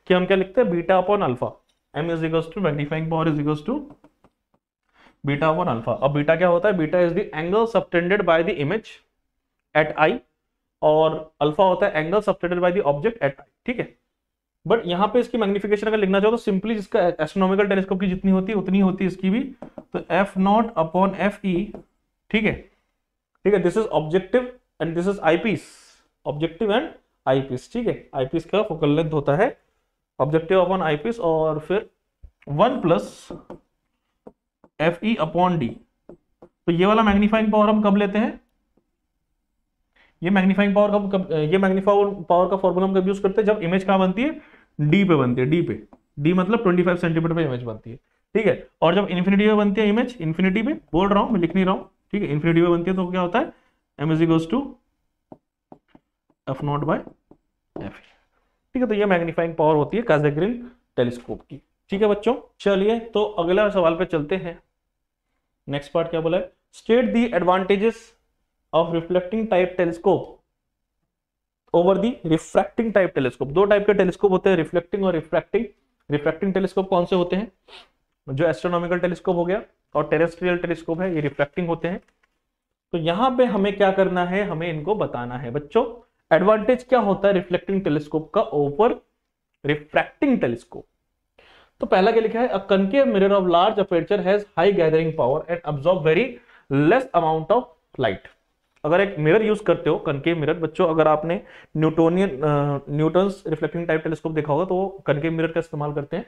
कि हम क्या लिखते हैं beta upon alpha M is equals to magnifying power is equals to beta upon alpha अब बीटा क्या होता है beta is the angle subtended by the image at eye और अल्फा होता है angle subtended by the object at eye ठीक है बट यहाँ पे इसकी मैग्निफिकेशन अगर लिखना चाहो तो सिंपली जिसका एस्ट्रोनॉमिकल टेलीस्कोप की जितनी होती है उतनी होती है इसकी भी तो f naught upon f e ठीक है ठीक है this is objective and this is eyepiece objective and eyepiece ठीक है आईपीस का फोकल लेंथ होता है ऑब्जेक्टिव अपॉन आईपीस और फिर one plus f e upon D तो ये वाला मैग्नीफाइंग पावर हम कब लेते हैं ये मैग्नीफाइंग पावर का ये मैग्नीफाइंग पावर का फॉर्मूला हम कब यूज करते हैं जब इमेज कहाँ बनती है डी पे बनती है डी पे डी मतलब 25 सेंटीमीटर पे इमेज बनती है ठीक है और जब इन्फिनिटी पे बनती है इमेज इन्फिनिटी पे बोल रहा हूं मैं लिख नहीं रहा हूं ठीक है इन्फिनिटी पे बनती है तो क्या होता है M is equals to f naught by f ठीक है तो ये मैग्नीफाइंग पावर होती है काजाग्रिल टेलीस्कोप की ठीक है बच्चों चलिए तो अगला सवाल पे चलते हैं नेक्स्ट पार्ट क्या बोला है state the advantages of reflecting type telescope over the refracting type telescope दो टाइप के टेलीस्कोप होते हैं रिफ्लेक्टिंग और रिफ्रैक्टिंग रिफ्रैक्टिंग टेलीस्कोप कौन से होते हैं जो एस्ट्रोनॉमिकल टेलीस्कोप हो गया और टेरेस्ट्रियल टेलीस्कोप है ये रिफ्रैक्टिंग होते हैं तो यहाँ पे हमें क्या करना है हमें इनको बताना है बच्चों एडवांटेज क्या होता है रिफ्लेक्टिंग टेलीस्कोप का ओवर रिफ्रैक्टिंग टेलीस्कोप तो पहला क्या लिखा है a concave mirror of large aperture has high gathering power and absorb very less amount of light अगर एक मिरर यूज करते हो कनके मिरर बच्चों अगर आपने Newtonian Newton reflecting type telescope देखा होगा तो वो कनके मिरर का इस्तेमाल करते हैं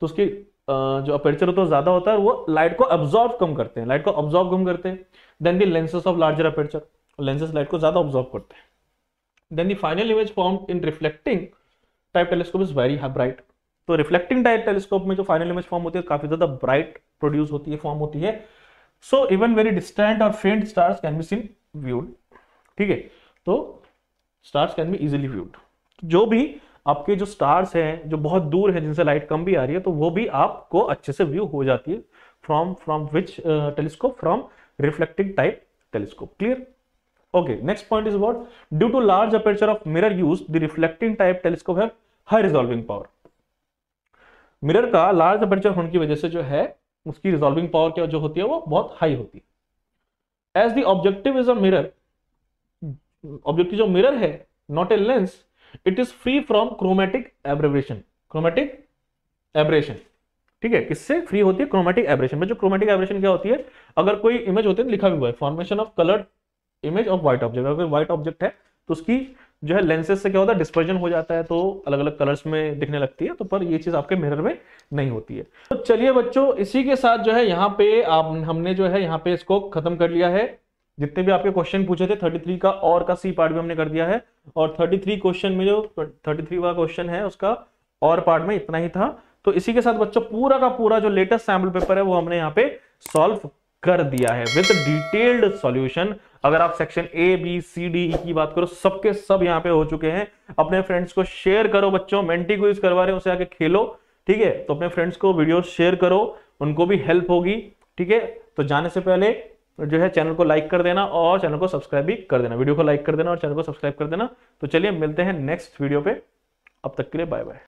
तो उसकी जो अपर्चर होता है ज्यादा होता है वो लाइट को ऑब्जॉर्व कम करते हैं लाइट को ऑब्जॉर्व कम करते हैं than the lenses of larger aperture lenses light को ज्यादा ऑब्जॉर्व करते हैं than the final image form in reflecting type telescope is very bright तो रिफ्लेक्टिंग टाइप टेलीस्कोप में जो फाइनल इमेज फॉर्म होती है काफी ज्यादा ब्राइट प्रोड्यूस होती है फॉर्म होती है सो इवन वेरी डिस्टेंट और faint stars can be seen viewed ठीक है तो stars can be easily viewed जो भी आपके जो स्टार्स हैं जो बहुत दूर है जिनसे लाइट कम भी आ रही है तो वो भी आपको अच्छे से व्यू हो जाती है from from which telescope from reflecting type telescope clear okay next point is about due to large aperture of mirror use the reflecting type telescope है हाई resolving पावर मिरर का लार्ज अपर्चर होने की वजह से जो है उसकी रिजॉल्विंग पावर क्या जो होती है वो बहुत हाई होती है as the objective is a mirror objective जो मिरर है not a lens it is free from chromatic aberration chromatic aberration ठीक है किससे फ्री होती है क्रोमेटिक एब्रेशन में जो क्रोमेटिक एब्रेशन क्या होती है अगर कोई इमेज होती है लिखा भी हुआ है formation of coloured image of white object अगर व्हाइट ऑब्जेक्ट है तो उसकी जो है लेंसेज से क्या होता है डिस्पर्जन हो जाता है तो अलग अलग कलर्स में दिखने लगती है तो पर ये चीज़ आपके मिरर में नहीं होती है तो चलिए बच्चों इसी के साथ जो है यहाँ पे आप हमने जो है यहाँ पे इसको खत्म कर लिया है जितने भी आपके क्वेश्चन पूछे थे 33 का और का सी पार्ट भी हमने कर दिया है और 33 क्वेश्चन में जो 33 वाला क्वेश्चन है उसका और पार्ट में इतना ही था तो इसी के साथ बच्चों पूरा का पूरा जो लेटेस्ट सैम्पल पेपर है वो हमने यहाँ पे सॉल्व कर दिया है विद डिटेल्ड सॉल्यूशन अगर आप section A B C D E की बात करो सबके सब यहां पे हो चुके हैं अपने फ्रेंड्स को शेयर करो बच्चों मेंटी क्विज करवा रहे हैं उसे आके खेलो ठीक है तो अपने फ्रेंड्स को वीडियो शेयर करो उनको भी हेल्प होगी ठीक है तो जाने से पहले जो है चैनल को लाइक कर देना और चैनल को सब्सक्राइब भी कर देना वीडियो को लाइक कर देना और चैनल को सब्सक्राइब कर देना तो चलिए मिलते हैं नेक्स्ट वीडियो पे अब तक के लिए बाय बाय